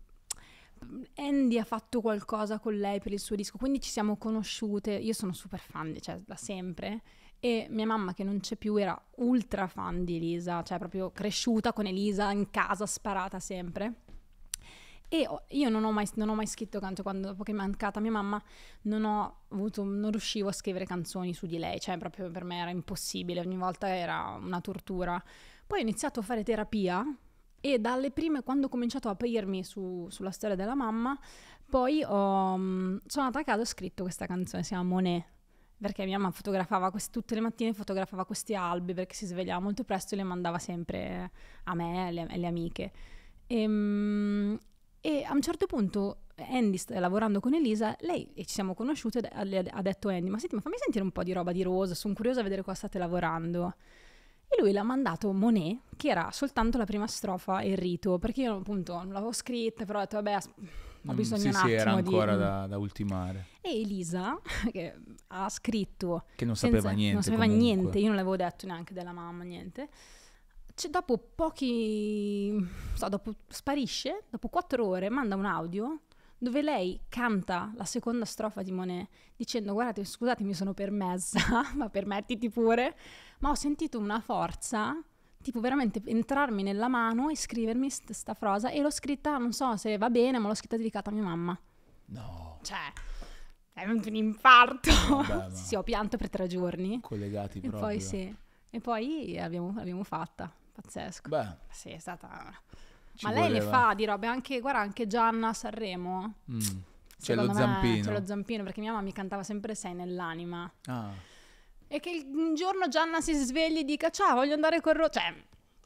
Andy ha fatto qualcosa con lei per il suo disco, quindi ci siamo conosciute. Io sono super fan, cioè, da sempre. E mia mamma, che non c'è più, era ultra fan di Elisa, cioè proprio cresciuta con Elisa in casa, sparata sempre. E io non ho, mai, non ho mai scritto canto quando, dopo che è mancata mia mamma, non, avuto, non riuscivo a scrivere canzoni su di lei, cioè proprio per me era impossibile, ogni volta era una tortura. Poi ho iniziato a fare terapia e dalle prime, quando ho cominciato a aprirmi su, sulla storia della mamma, poi ho, mm, sono andata a casa e ho scritto questa canzone, si chiama Monet, perché mia mamma fotografava quest- tutte le mattine fotografava questi albi perché si svegliava molto presto e le mandava sempre a me e alle, amiche. E, ehm, e, a un certo punto Andy sta lavorando con Elisa, lei e ci siamo conosciute, le ha detto Andy, ma senti, ma fammi sentire un po' di roba di rosa, sono curiosa a vedere cosa state lavorando. E lui l'ha mandato Monet, che era soltanto la prima strofa e il rito, perché io appunto non l'avevo scritta, però ho detto vabbè, ho mm, bisogno sì, un attimo sì, era ancora di... da,
da, ultimare.
E Elisa, *laughs* che ha scritto... Che non senza, sapeva niente. Non sapeva comunque. niente, io non l'avevo detto neanche della mamma, niente. Cioè, dopo pochi... So, dopo, sparisce, dopo quattro ore manda un audio dove lei canta la seconda strofa di Monet dicendo guardate scusate mi sono permessa, *laughs* ma permettiti pure, ma ho sentito una forza tipo veramente entrarmi nella mano e scrivermi questa frase e l'ho scritta, non so se va bene, ma l'ho scritta dedicata a mia mamma. No. Cioè, è venuto un infarto. Eh, vabbè, *laughs* sì, ho pianto per tre giorni.
Collegati proprio e Poi, sì.
E poi l'abbiamo, l'abbiamo fatta. Pazzesco. Beh. Sì, è stata ma lei le fa di robe, anche, guarda, anche Gianna a Sanremo. Mm. C'è lo me, zampino. C'è lo zampino, perché mia mamma mi cantava sempre Sei nell'anima. Ah. E che un giorno Gianna si svegli e dica, ciao, voglio andare con Ro... Cioè,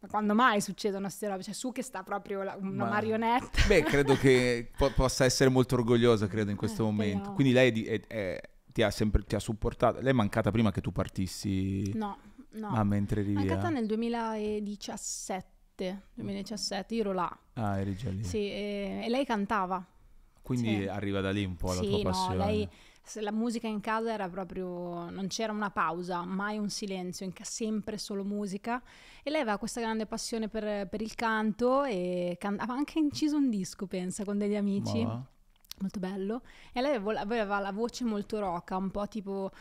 quando mai succedono queste robe? Cioè, su che sta proprio la, una Ma... marionetta. Beh, *laughs* credo
che po- possa essere molto orgogliosa, credo, in questo eh, momento. Però... Quindi lei è è, è, ti, ha sempre, ti ha supportato. Lei è mancata prima che tu partissi? No, no. Ma mentre eri Mancata via. nel
2017. 2017, io ero là.
Ah, eri già lì. Sì,
e, e lei cantava.
Quindi sì. arriva da lì un po' la sì, tua passione. No, lei,
la musica in casa era proprio... non c'era una pausa, mai un silenzio, ca- sempre solo musica. E lei aveva questa grande passione per, per il canto e can- aveva anche inciso un disco, pensa, con degli amici. Ma... Molto bello. E lei aveva la voce molto roca, un po' tipo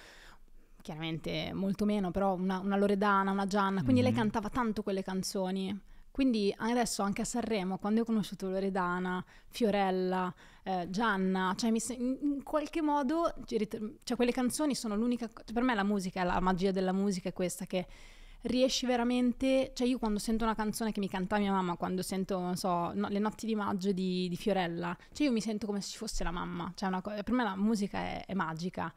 chiaramente molto meno, però una, una Loredana, una Gianna, quindi mm. lei mm-hmm. cantava tanto quelle canzoni. Quindi adesso anche a Sanremo, quando ho conosciuto Loredana, Fiorella, eh, Gianna, cioè mi, in qualche modo, cioè quelle canzoni sono l'unica, cioè per me la musica, la magia della musica è questa che riesci veramente, cioè io quando sento una canzone che mi canta mia mamma, quando sento, non so, no, le notti di maggio di, di, Fiorella, cioè io mi sento come se ci fosse la mamma, cioè una, per me la musica è, è magica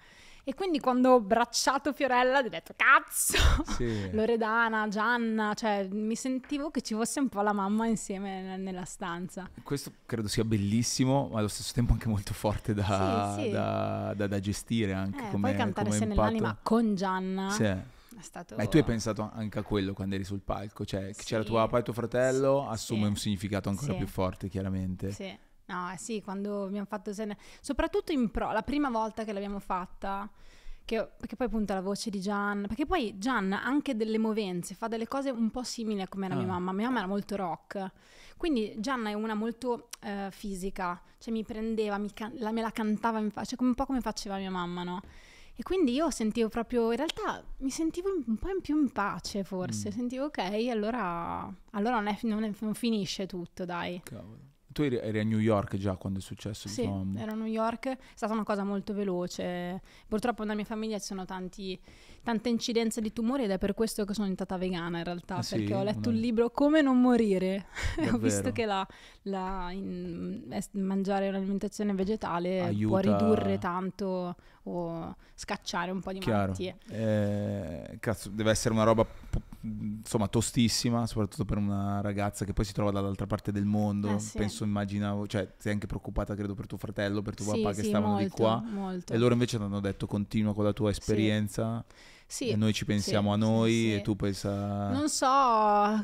e quindi quando ho bracciato Fiorella ho detto cazzo, sì. *laughs* Loredana, Gianna, cioè mi sentivo che ci fosse un po' la mamma insieme nella stanza.
Questo credo sia bellissimo, ma allo stesso tempo anche molto forte da, sì, sì. da, da, da gestire anche eh, come Poi cantare come Se impatto. nell'anima
con Gianna. Sì. Stato... Ma tu hai
pensato anche a quello quando eri sul palco, cioè che c'era tuo papà e tuo fratello assume un significato ancora più forte chiaramente. Sì.
No, eh sì, quando abbiamo fatto Zen, soprattutto in pro, la prima volta che l'abbiamo fatta, che, perché poi punta la voce di Gian, perché poi Gian ha anche delle movenze, fa delle cose un po' simili a come era ah. mia mamma, mia mamma era molto rock, quindi Gian è una molto eh, fisica, cioè mi prendeva, mi can- la, me la cantava in faccia, cioè un po' come faceva mia mamma, no? E quindi io sentivo proprio, in realtà mi sentivo un po' in più in pace forse, mm. sentivo ok, allora, allora non, è, non, è, non, finisce tutto, dai. Cavolo.
Tu eri, eri, a New York già quando è successo? Sì, diciamo. ero
a New York, è stata una cosa molto veloce. Purtroppo nella mia famiglia ci sono tanti, tante incidenze di tumori ed è per questo che sono diventata vegana in realtà, ah, perché sì? ho letto una... il libro Come non morire e *laughs* ho visto che la, la in, mangiare un'alimentazione vegetale Aiuta... può ridurre tanto o scacciare un po' di Chiaro. malattie.
Eh, cazzo, deve essere una roba p- insomma tostissima, soprattutto per una ragazza che poi si trova dall'altra parte del mondo. Eh sì. Penso, immaginavo, cioè sei anche preoccupata credo per tuo fratello, per tuo sì, papà sì, che stavano molto, di qua. Molto. E loro invece hanno detto continua con la tua esperienza. Sì, e noi ci pensiamo sì, a noi sì, e tu pensa... Non
so,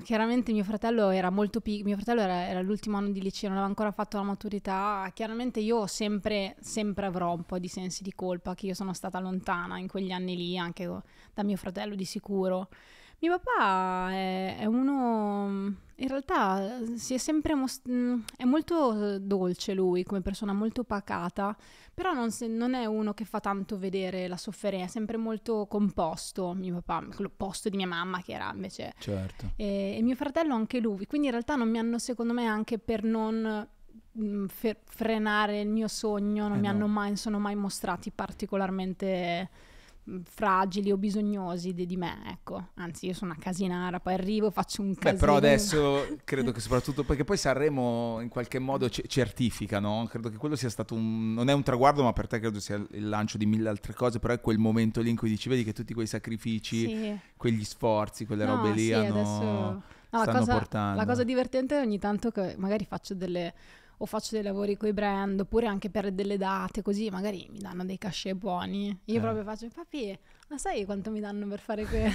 chiaramente mio fratello era molto piccolo, mio fratello era, era, l'ultimo anno di liceo, non aveva ancora fatto la maturità, chiaramente io sempre, sempre avrò un po' di sensi di colpa che io sono stata lontana in quegli anni lì, anche da mio fratello di sicuro. Mio papà è, è uno in realtà eh, si è sempre most- mm, è molto eh, dolce lui come persona, molto pacata, però non, se- non, è uno che fa tanto vedere la sofferenza, è sempre molto composto, mio papà, l'opposto di mia mamma che era invece. Certo. E, e mio fratello anche lui, quindi in realtà non mi hanno, secondo me, anche per non mm, fer- frenare il mio sogno, non eh mi no. hanno mai, sono mai mostrati particolarmente fragili o bisognosi di, di, me, ecco. Anzi, io sono una casinara, poi arrivo, e faccio un casino. Beh, però
adesso *laughs* credo che soprattutto perché poi Sanremo in qualche modo c- certifica, no? Credo che quello sia stato un non è un traguardo, ma per te credo sia il lancio di mille altre cose, però è quel momento lì in cui dici vedi che tutti quei sacrifici, sì. quegli sforzi, quelle no, robe lì sì, hanno adesso... No, la cosa, la cosa
divertente è ogni tanto che magari faccio delle o faccio dei lavori con i brand oppure anche per delle date così magari mi danno dei cachet buoni io eh. proprio faccio papi ma sai quanto mi danno per fare *laughs* quello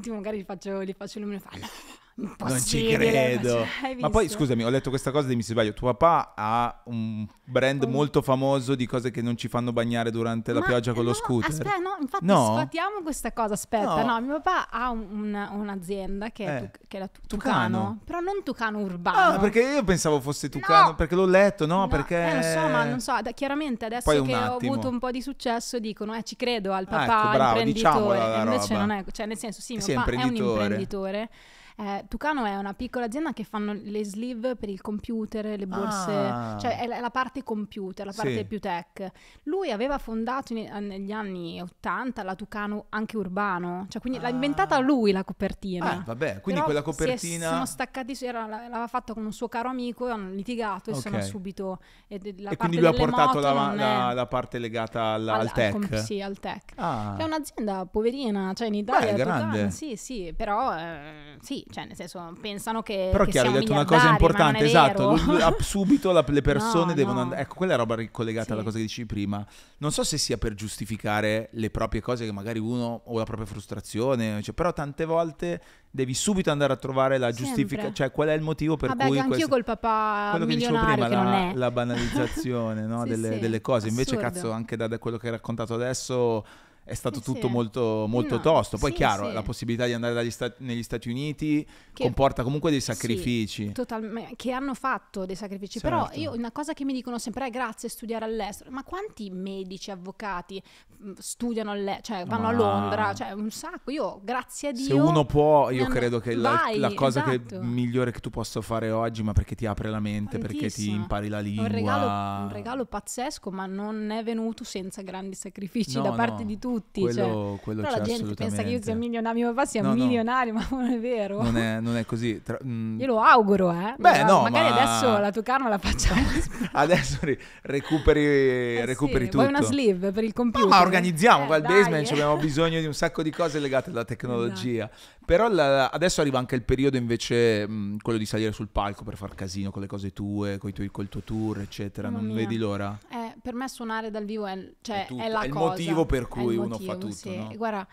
tipo magari li faccio, li faccio il numero e fanno non ci credo. *laughs* Ma poi scusami,
ho letto questa cosa di mi sbaglio. Tuo papà ha un brand oh. molto famoso di cose che non ci fanno bagnare durante Ma la pioggia con no, lo scooter. Aspetta,
no, infatti no. sfatiamo questa cosa. Aspetta, no, no mio papà ha un, un'azienda che, eh. è tu, che è la tu, Tucano. Tucano. Però non Tucano urbano. Ah, perché
io pensavo fosse Tucano, perché l'ho letto, no? perché eh, lo so, ma non
so, da, chiaramente adesso Poi che ho avuto un po' di successo dicono "Eh, ci credo al papà ah, ecco, bravo, imprenditore". Invece non è, cioè nel senso sì, mio papà è un imprenditore eh, Tucano è una piccola azienda che fanno le sleeve per il computer, le borse, ah. cioè è la, è la, parte computer, la parte sì. più tech. Lui aveva fondato in, eh, negli anni 80 la Tucano anche urbano, cioè quindi ah. l'ha inventata ah. lui la copertina. Ah, vabbè, quindi Però quella copertina... Si è, sono staccati, era, l'aveva fatta con un suo caro amico, hanno litigato e okay. sono subito... Eh, e, e quindi lui ha portato la, la,
la, parte legata alla, al, al, tech. Com- sì,
al tech. Ah. È un'azienda poverina, cioè in Italia... Beh, è grande. Tucano, sì, sì, però eh, sì, cioè nel senso pensano che... Però che chiaro, hai detto una cosa importante, esatto, *laughs*
subito la, le persone no, devono no. andare... Ecco, quella è roba ricollegata sì. alla cosa che dici prima. Non so se sia per giustificare le proprie cose che magari uno o la propria frustrazione, cioè, però tante volte devi subito andare a trovare la giustifica, cioè qual è il motivo per Vabbè, cui... Vabbè, io
col papà Quello che dicevo prima, che la,
la, banalizzazione no, *laughs* sì, delle, sì, delle, cose, invece cazzo anche da, da quello che hai raccontato adesso è stato eh tutto molto, molto no, tosto. Poi, sì, chiaro, sì. la possibilità di andare sta- negli Stati Uniti che, comporta comunque dei sacrifici.
Total- che hanno fatto dei sacrifici. Certo. Però io, una cosa che mi dicono sempre è eh, grazie a studiare all'estero. Ma quanti medici, avvocati mm, studiano all'estero? Cioè, vanno ah. a Londra? Cioè, un sacco. Io, grazie a Dio... Se uno può, io credo che Vai, la, la, cosa esatto. che
migliore che tu possa fare oggi, ma perché ti apre la mente, perché ti impari la lingua... Un regalo, un
regalo pazzesco, ma non è venuto senza grandi sacrifici no, da parte no. di tutti tutti. Quello, cioè. quello Però la gente pensa che io sia milionario, mio papà sia no, milionario, no. *laughs* ma non è vero. Non
è, non è così. Tra, mm. Io lo
auguro, eh. Beh, ma, no, magari ma... adesso la tua carne la facciamo.
*laughs* adesso ri- recuperi, eh recuperi sì, tutto. Vuoi una
sleeve per il computer? No, ma organizziamo, eh, qua al basement eh. abbiamo *laughs*
bisogno di un sacco di cose legate alla tecnologia. Esatto. Però la, adesso arriva anche il periodo invece, mh, mm, quello di salire sul palco per far casino con le cose tue, coi tuoi, col tuo tour, eccetera. Mamma non mia. vedi l'ora?
Eh per me suonare dal vivo è, cioè, è, tutto, è la è cosa. il motivo per cui motivo, uno fa tutto, sì. no? Guarda,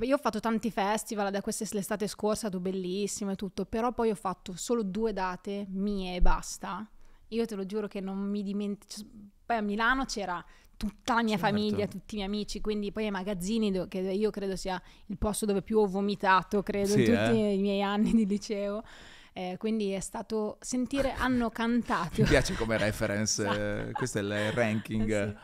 io ho fatto tanti festival, da questa l'estate scorsa, tu bellissimo e tutto, però poi ho fatto solo due date mie e basta. Io te lo giuro che non mi dimentico. Cioè, poi a Milano c'era tutta la mia certo. famiglia, tutti i miei amici, quindi poi ai magazzini, che io credo sia il posto dove più ho vomitato, credo, sì, in tutti eh? i miei anni di liceo eh, quindi è stato sentire, hanno *laughs* cantato. Mi piace
come reference, *laughs* esatto. Eh, questo è il ranking. Eh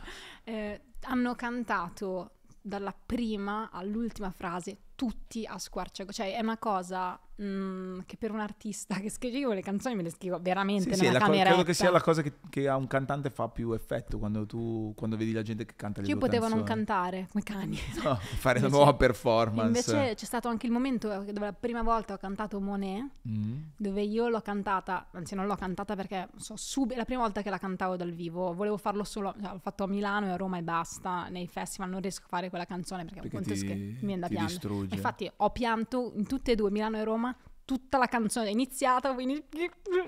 sì. Eh, hanno cantato dalla prima all'ultima frase tutti a squarciagola, cioè è una cosa Mm, che per un artista che scrivo le canzoni me le scrivo veramente sì, nella sì, co- credo che sia la cosa
che, che, a un cantante fa più effetto quando tu quando vedi la gente che canta le Io potevo canzoni. non
cantare come cani. No, *laughs* fare invece, una nuova performance. Invece c'è stato anche il momento dove la prima volta ho cantato Monet, mm. dove io l'ho cantata, anzi non l'ho cantata perché so, sub- la prima volta che la cantavo dal vivo, volevo farlo solo, cioè, l'ho fatto a Milano e a Roma e basta, nei festival non riesco a fare quella canzone perché, perché un conto ti, che mi viene da piangere. Distrugge. Infatti ho pianto in tutte e due, Milano e Roma tutta la canzone è iniziata, quindi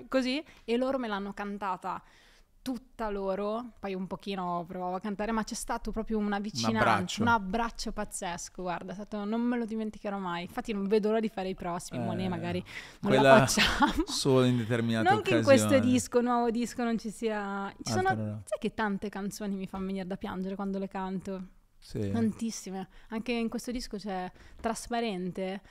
così, e loro me l'hanno cantata tutta loro, poi un pochino provavo a cantare, ma c'è stato proprio una vicinanza, un abbraccio, un abbraccio pazzesco, guarda, è stato, non me lo dimenticherò mai. Infatti non vedo l'ora di fare i prossimi, eh, Monet magari non la facciamo. *laughs* Solo in determinate non occasioni. Non che in questo disco, nuovo disco, non ci sia... Ci sono, sai che tante canzoni mi fanno venire da piangere quando le canto? Sì. Tantissime. Anche in questo disco c'è Trasparente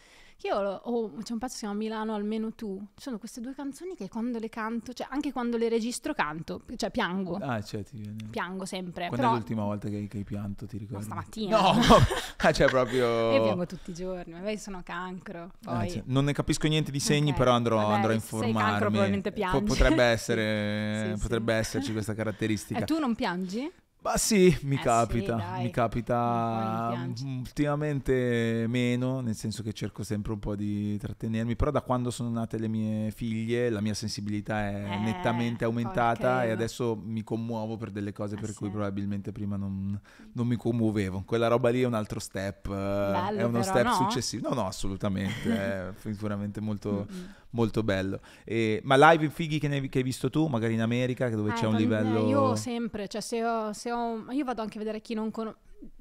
io ho, oh, c'è un pezzo che si chiama Milano almeno tu. Ci Sono queste due canzoni che quando le canto, cioè anche quando le registro canto, cioè piango.
Ah, cioè, ti viene. Piango
sempre. Quando però... è
l'ultima volta che, che hai pianto, ti ricordi? Ma Stamattina. No, *laughs* ah, cioè proprio... Io piango
tutti i giorni, magari sono cancro. Ah, poi... Ah, cioè,
non ne capisco niente di segni, okay. però andrò, Vabbè, andrò a informarmi. Sei cancro probabilmente piangi. P- potrebbe essere, *laughs* sì, potrebbe sì. esserci questa *laughs* caratteristica. E tu
non piangi?
Ma sì, mi eh capita, sì, mi capita mm, ultimamente meno, nel senso che cerco sempre un po' di trattenermi, però da quando sono nate le mie figlie la mia sensibilità è eh, nettamente aumentata e adesso mi commuovo per delle cose ah, per sì. cui probabilmente prima non, non, mi commuovevo. Quella roba lì è un altro step, eh, Bello, è uno step no? successivo. No, no, assolutamente, è *laughs* sicuramente molto... Mm-hmm molto bello. E, ma live fighi che, ne, che, hai visto tu, magari in America, dove eh, c'è un livello... Io
sempre, cioè se ho, se ho... Io vado anche a vedere chi non, con...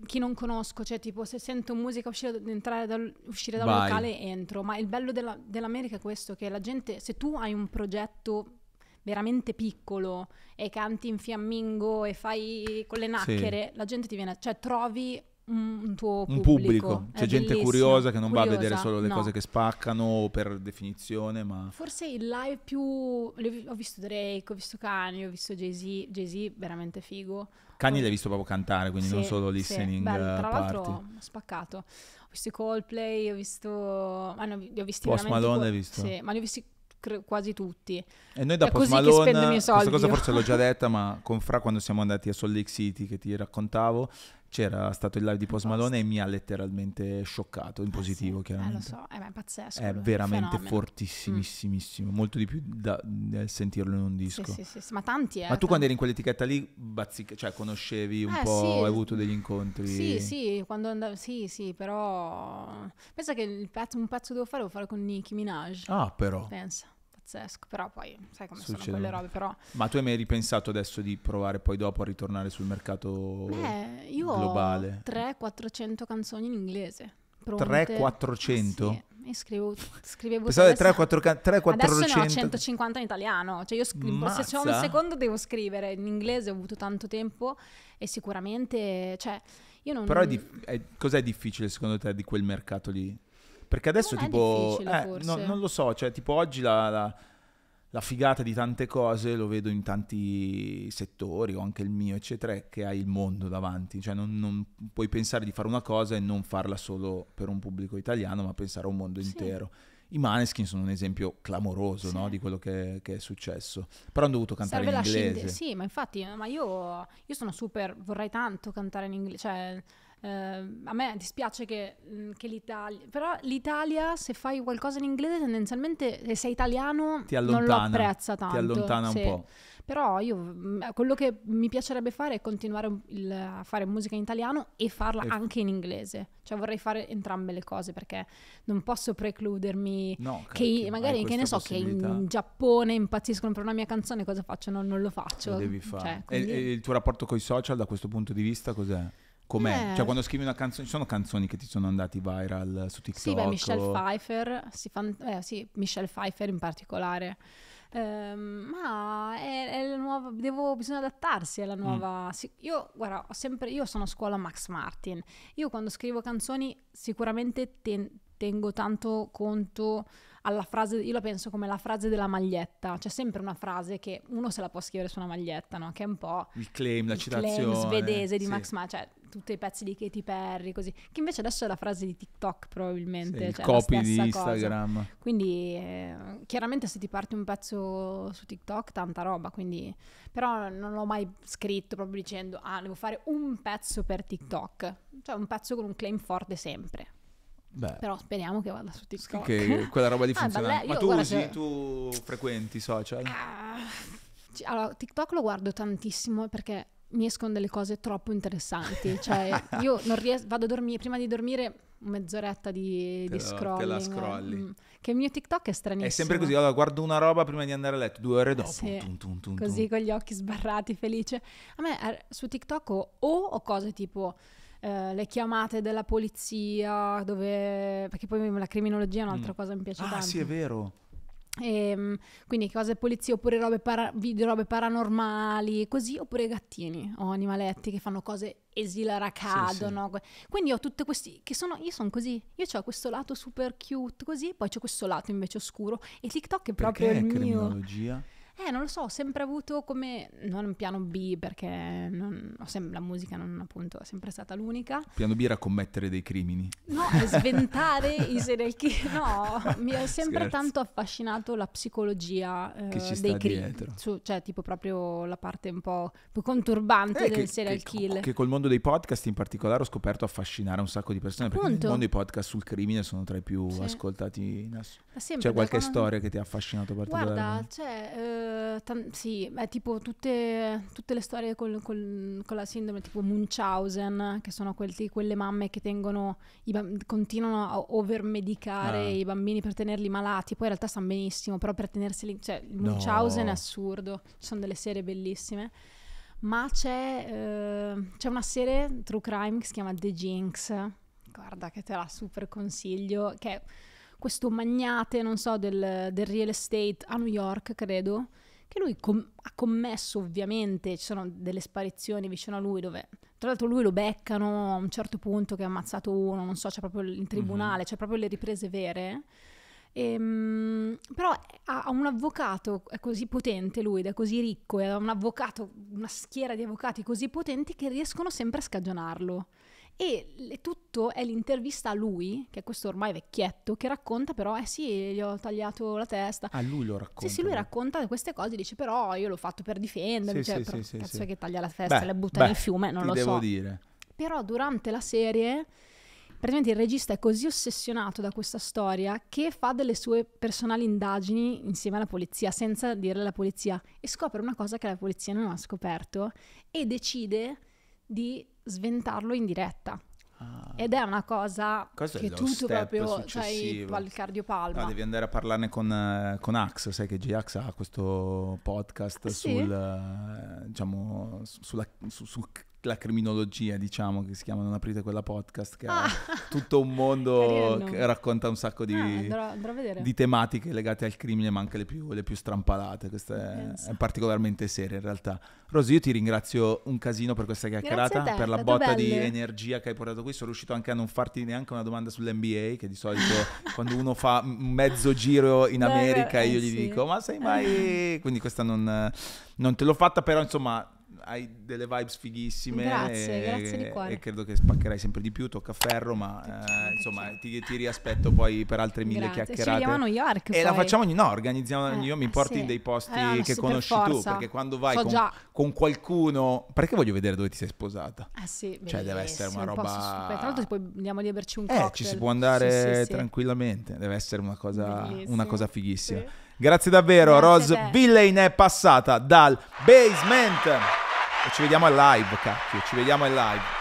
chi non conosco, cioè tipo se sento musica uscire, dal, uscire da un locale entro, ma il bello della, dell'America è questo, che la gente, se tu hai un progetto veramente piccolo e canti in fiammingo e fai con le nacchere, sì. la gente ti viene, cioè trovi un tuo pubblico. Un pubblico. C'è è gente curiosa che non curiosa, va a vedere solo le no. cose che
spaccano per definizione, ma...
Forse il live più... Ho visto Drake, ho visto Kanye, ho visto Jay-Z, Jay-Z veramente figo.
Kanye ho... l'hai visto proprio cantare, quindi sì, non solo listening sì. Bello, tra l'altro ho
spaccato. Ho visto i Coldplay, ho visto... Ah, no, li ho visti Post Malone l'hai visto? Sì, ma li ho visti quasi tutti.
E noi da è cioè, Post Malone, questa cosa forse l'ho già detta, ma con Fra quando siamo andati a Salt Lake City che ti raccontavo, c'era stato il live di Post Malone e mi ha letteralmente scioccato, in ah, positivo sì, chiaramente. Eh lo so,
eh, è pazzesco. È lui, veramente mm.
fortissimissimo, mm. molto di più da eh, sentirlo in un disco. Sì,
sì, sì, ma tanti eh. Ma tu tanti. quando
eri in quell'etichetta lì, bazzic- cioè conoscevi un eh, po', sì. hai avuto degli incontri? Sì, sì,
quando andavo, sì, sì, però... Pensa che pezzo, un pezzo che devo fare, devo fare con Nicki Minaj. Ah, però. Pensa pazzesco, però poi sai come Succede. sono quelle robe, però...
Ma tu hai mai ripensato adesso di provare poi dopo a ritornare sul mercato Beh, io globale?
io ho 300-400 canzoni in inglese. 3-400? Ah, sì. E scrivo, scrivevo Pensavo 3 4 3 400. Adesso ne ho 150 in italiano, cioè io scrivo, se c'è un secondo devo scrivere, in inglese ho avuto tanto tempo e sicuramente, cioè, io non... Però è
dif- è, cos'è difficile secondo te di quel mercato lì? Perché adesso non tipo... Eh, no, non lo so, cioè tipo oggi la, la, la, figata di tante cose lo vedo in tanti settori, o anche il mio, eccetera, è che hai il mondo davanti, cioè non, non, puoi pensare di fare una cosa e non farla solo per un pubblico italiano, ma pensare a un mondo sì. intero. I Maneskin sono un esempio clamoroso sì. no, di quello che, che, è successo. Però hanno dovuto cantare Serve in inglese. Scinde- sì,
ma infatti, eh, ma io, io, sono super, vorrei tanto cantare in inglese. Cioè, eh, a me dispiace che, che l'Italia, però l'Italia se fai qualcosa in inglese tendenzialmente se sei italiano non lo apprezza tanto. Ti allontana un po'. Però io quello che mi piacerebbe fare è continuare il, a fare musica in italiano e farla e anche in inglese. Cioè vorrei fare entrambe le cose perché non posso precludermi no,
che, che magari che ne so che in
Giappone impazziscono per una mia canzone, cosa faccio? No, non lo faccio. Lo devi fare. Cioè, quindi... e, e
il tuo rapporto con i social da questo punto di vista cos'è? Com'è? Eh. Cioè, quando scrivi una canzone, ci sono canzoni che ti sono andati viral eh, su TikTok? Sì, beh, Michelle o...
Pfeiffer, fan... eh, sì, Michelle Pfeiffer in particolare. Um, ma è, è, la nuova, devo, bisogna adattarsi alla mm. nuova. Mm. io, guarda, ho sempre, io sono a scuola Max Martin. Io quando scrivo canzoni, sicuramente ten, tengo tanto conto alla frase, io la penso come la frase della maglietta, c'è sempre una frase che uno se la può scrivere su una maglietta, no? che è un po'
il claim, il la citazione claim svedese di sì. Max
Martin, cioè tutti i pezzi di Katy Perry, così. Che invece adesso è la frase di TikTok probabilmente. Sì, cioè, copy di Instagram. Cosa. Quindi eh, chiaramente se ti parte un pezzo su TikTok, tanta roba, quindi... Però non l'ho mai scritto proprio dicendo, ah, devo fare un pezzo per TikTok. Cioè un pezzo con un claim forte sempre. Beh. Però speriamo che vada su TikTok. Che quella roba di funzionare. *laughs* Ah, Ma tu usi, se...
tu frequenti i social? Ah,
allora, TikTok lo guardo tantissimo perché mi escono delle cose troppo interessanti. *laughs* Cioè, io non ries- vado a dormire, prima di dormire mezz'oretta di, te di lo, scrolling. Eh, mm, che il mio TikTok è stranissimo. È sempre così, allora
guardo una roba prima di andare a letto, due ore dopo. Sì, tum, tum, tum, così
con gli occhi sbarrati, felice. A me eh, su TikTok ho, ho cose tipo... Eh, le chiamate della polizia, dove... perché poi la criminologia è un'altra mm. cosa che mi piace ah, tanto. Ah sì, è vero. E, ehm, quindi cose polizia oppure robe para- video, robe paranormali, così, oppure gattini o animaletti che fanno cose esilara cadono. Sì, sì. Quindi ho tutti questi che sono io sono così, io ho questo lato super cute così, poi c'è questo lato invece oscuro e TikTok è proprio Perché il è mio criminologia? Eh, non lo so, ho sempre avuto come, non un piano B perché non, sem- la musica non appunto è sempre stata l'unica.
Piano B era commettere dei crimini. No, sventare *laughs* i
serial killer. No, mi ha sempre Scherzo. tanto affascinato la psicologia eh, che ci sta dei crimini. Cioè tipo proprio la parte un po' più conturbante eh, del che, serial che, killer. Che
col mondo dei podcast in particolare ho scoperto affascinare un sacco di persone appunto. perché nel mondo i podcast sul crimine sono tra i più sì. ascoltati in assoluto. C'è qualche quando... storia che ti ha affascinato particolarmente? Guarda,
cioè... Eh, eh, t- sì, è tipo tutte, tutte le storie col, col, con la sindrome tipo Munchausen, che sono quelli, quelle mamme che tengono bamb- continuano a overmedicare ah. i bambini per tenerli malati, poi in realtà stanno benissimo, però per tenerseli, cioè il Munchausen è assurdo, ci sono delle serie bellissime ma c'è, eh, c'è, una serie True Crime che si chiama The Jinx, guarda che te la super consiglio, che è questo magnate, non so, del, del real estate a New York, credo, che lui com- ha commesso ovviamente, ci sono delle sparizioni vicino a lui dove tra l'altro lui lo beccano a un certo punto che ha ammazzato uno, non so, c'è proprio il tribunale, mm-hmm. c'è proprio le riprese vere. Ehm, però ha, ha, un avvocato è così potente lui ed è così ricco e ha un avvocato, una schiera di avvocati così potenti che riescono sempre a scagionarlo. E tutto è l'intervista a lui, che è questo ormai vecchietto, che racconta però, eh sì, gli ho tagliato la testa. A ah, lui lo racconta. Sì, sì, lui racconta queste cose, dice però io l'ho fatto per difendermi, sì, cioè, sì, sì, cazzo sì. che taglia la testa e la butta beh, nel fiume, non lo so. devo dire. Però durante la serie praticamente il regista è così ossessionato da questa storia che fa delle sue personali indagini insieme alla polizia, senza dirle alla polizia, e scopre una cosa che la polizia non ha scoperto e decide di sventarlo in diretta. Ah. Ed è una cosa Questo che tu proprio c'hai cioè, il cardiopalma. No, devi
andare a parlarne con, eh, con Ax, sai che G-Ax ha questo podcast sì. sul, eh, diciamo, sulla, su, su la criminologia, diciamo, che si chiama Non aprite quella podcast, che ah. ha tutto un mondo *laughs* che racconta un sacco di, ah, andrò,
andrò di,
tematiche legate al crimine, ma anche le più, le più strampalate. Questa è, è, particolarmente seria in realtà. Rosy, io ti ringrazio un casino per questa chiacchierata, te, per la botta bello. di energia che hai portato qui. Sono riuscito anche a non farti neanche una domanda sull'NBA, che di solito *laughs* quando uno fa mezzo giro in America Beh, io eh, gli sì. dico, ma sei mai... *laughs* Quindi questa non, non te l'ho fatta, però insomma hai delle vibes fighissime. Grazie, e, grazie di cuore. E credo che spaccherai sempre di più, tocca ferro, ma eh, insomma ti, ti, riaspetto poi per altre mille grazie. chiacchierate. Ci vediamo a New York. E poi. la facciamo, no, organizziamo, eh, io mi eh, porti sì. dei posti eh, che conosci forza. tu, perché quando vai so con, con, qualcuno, perché voglio vedere dove ti sei sposata.
Ah sì, Cioè deve essere una roba... Tra l'altro poi andiamo lì a berci un eh, cocktail. ci si può andare sì, sì,
tranquillamente, deve essere una cosa, una cosa fighissima. Grazie davvero, Grazie Rose Villain è passata dal basement. E ci vediamo al live, cacchio, ci vediamo al live.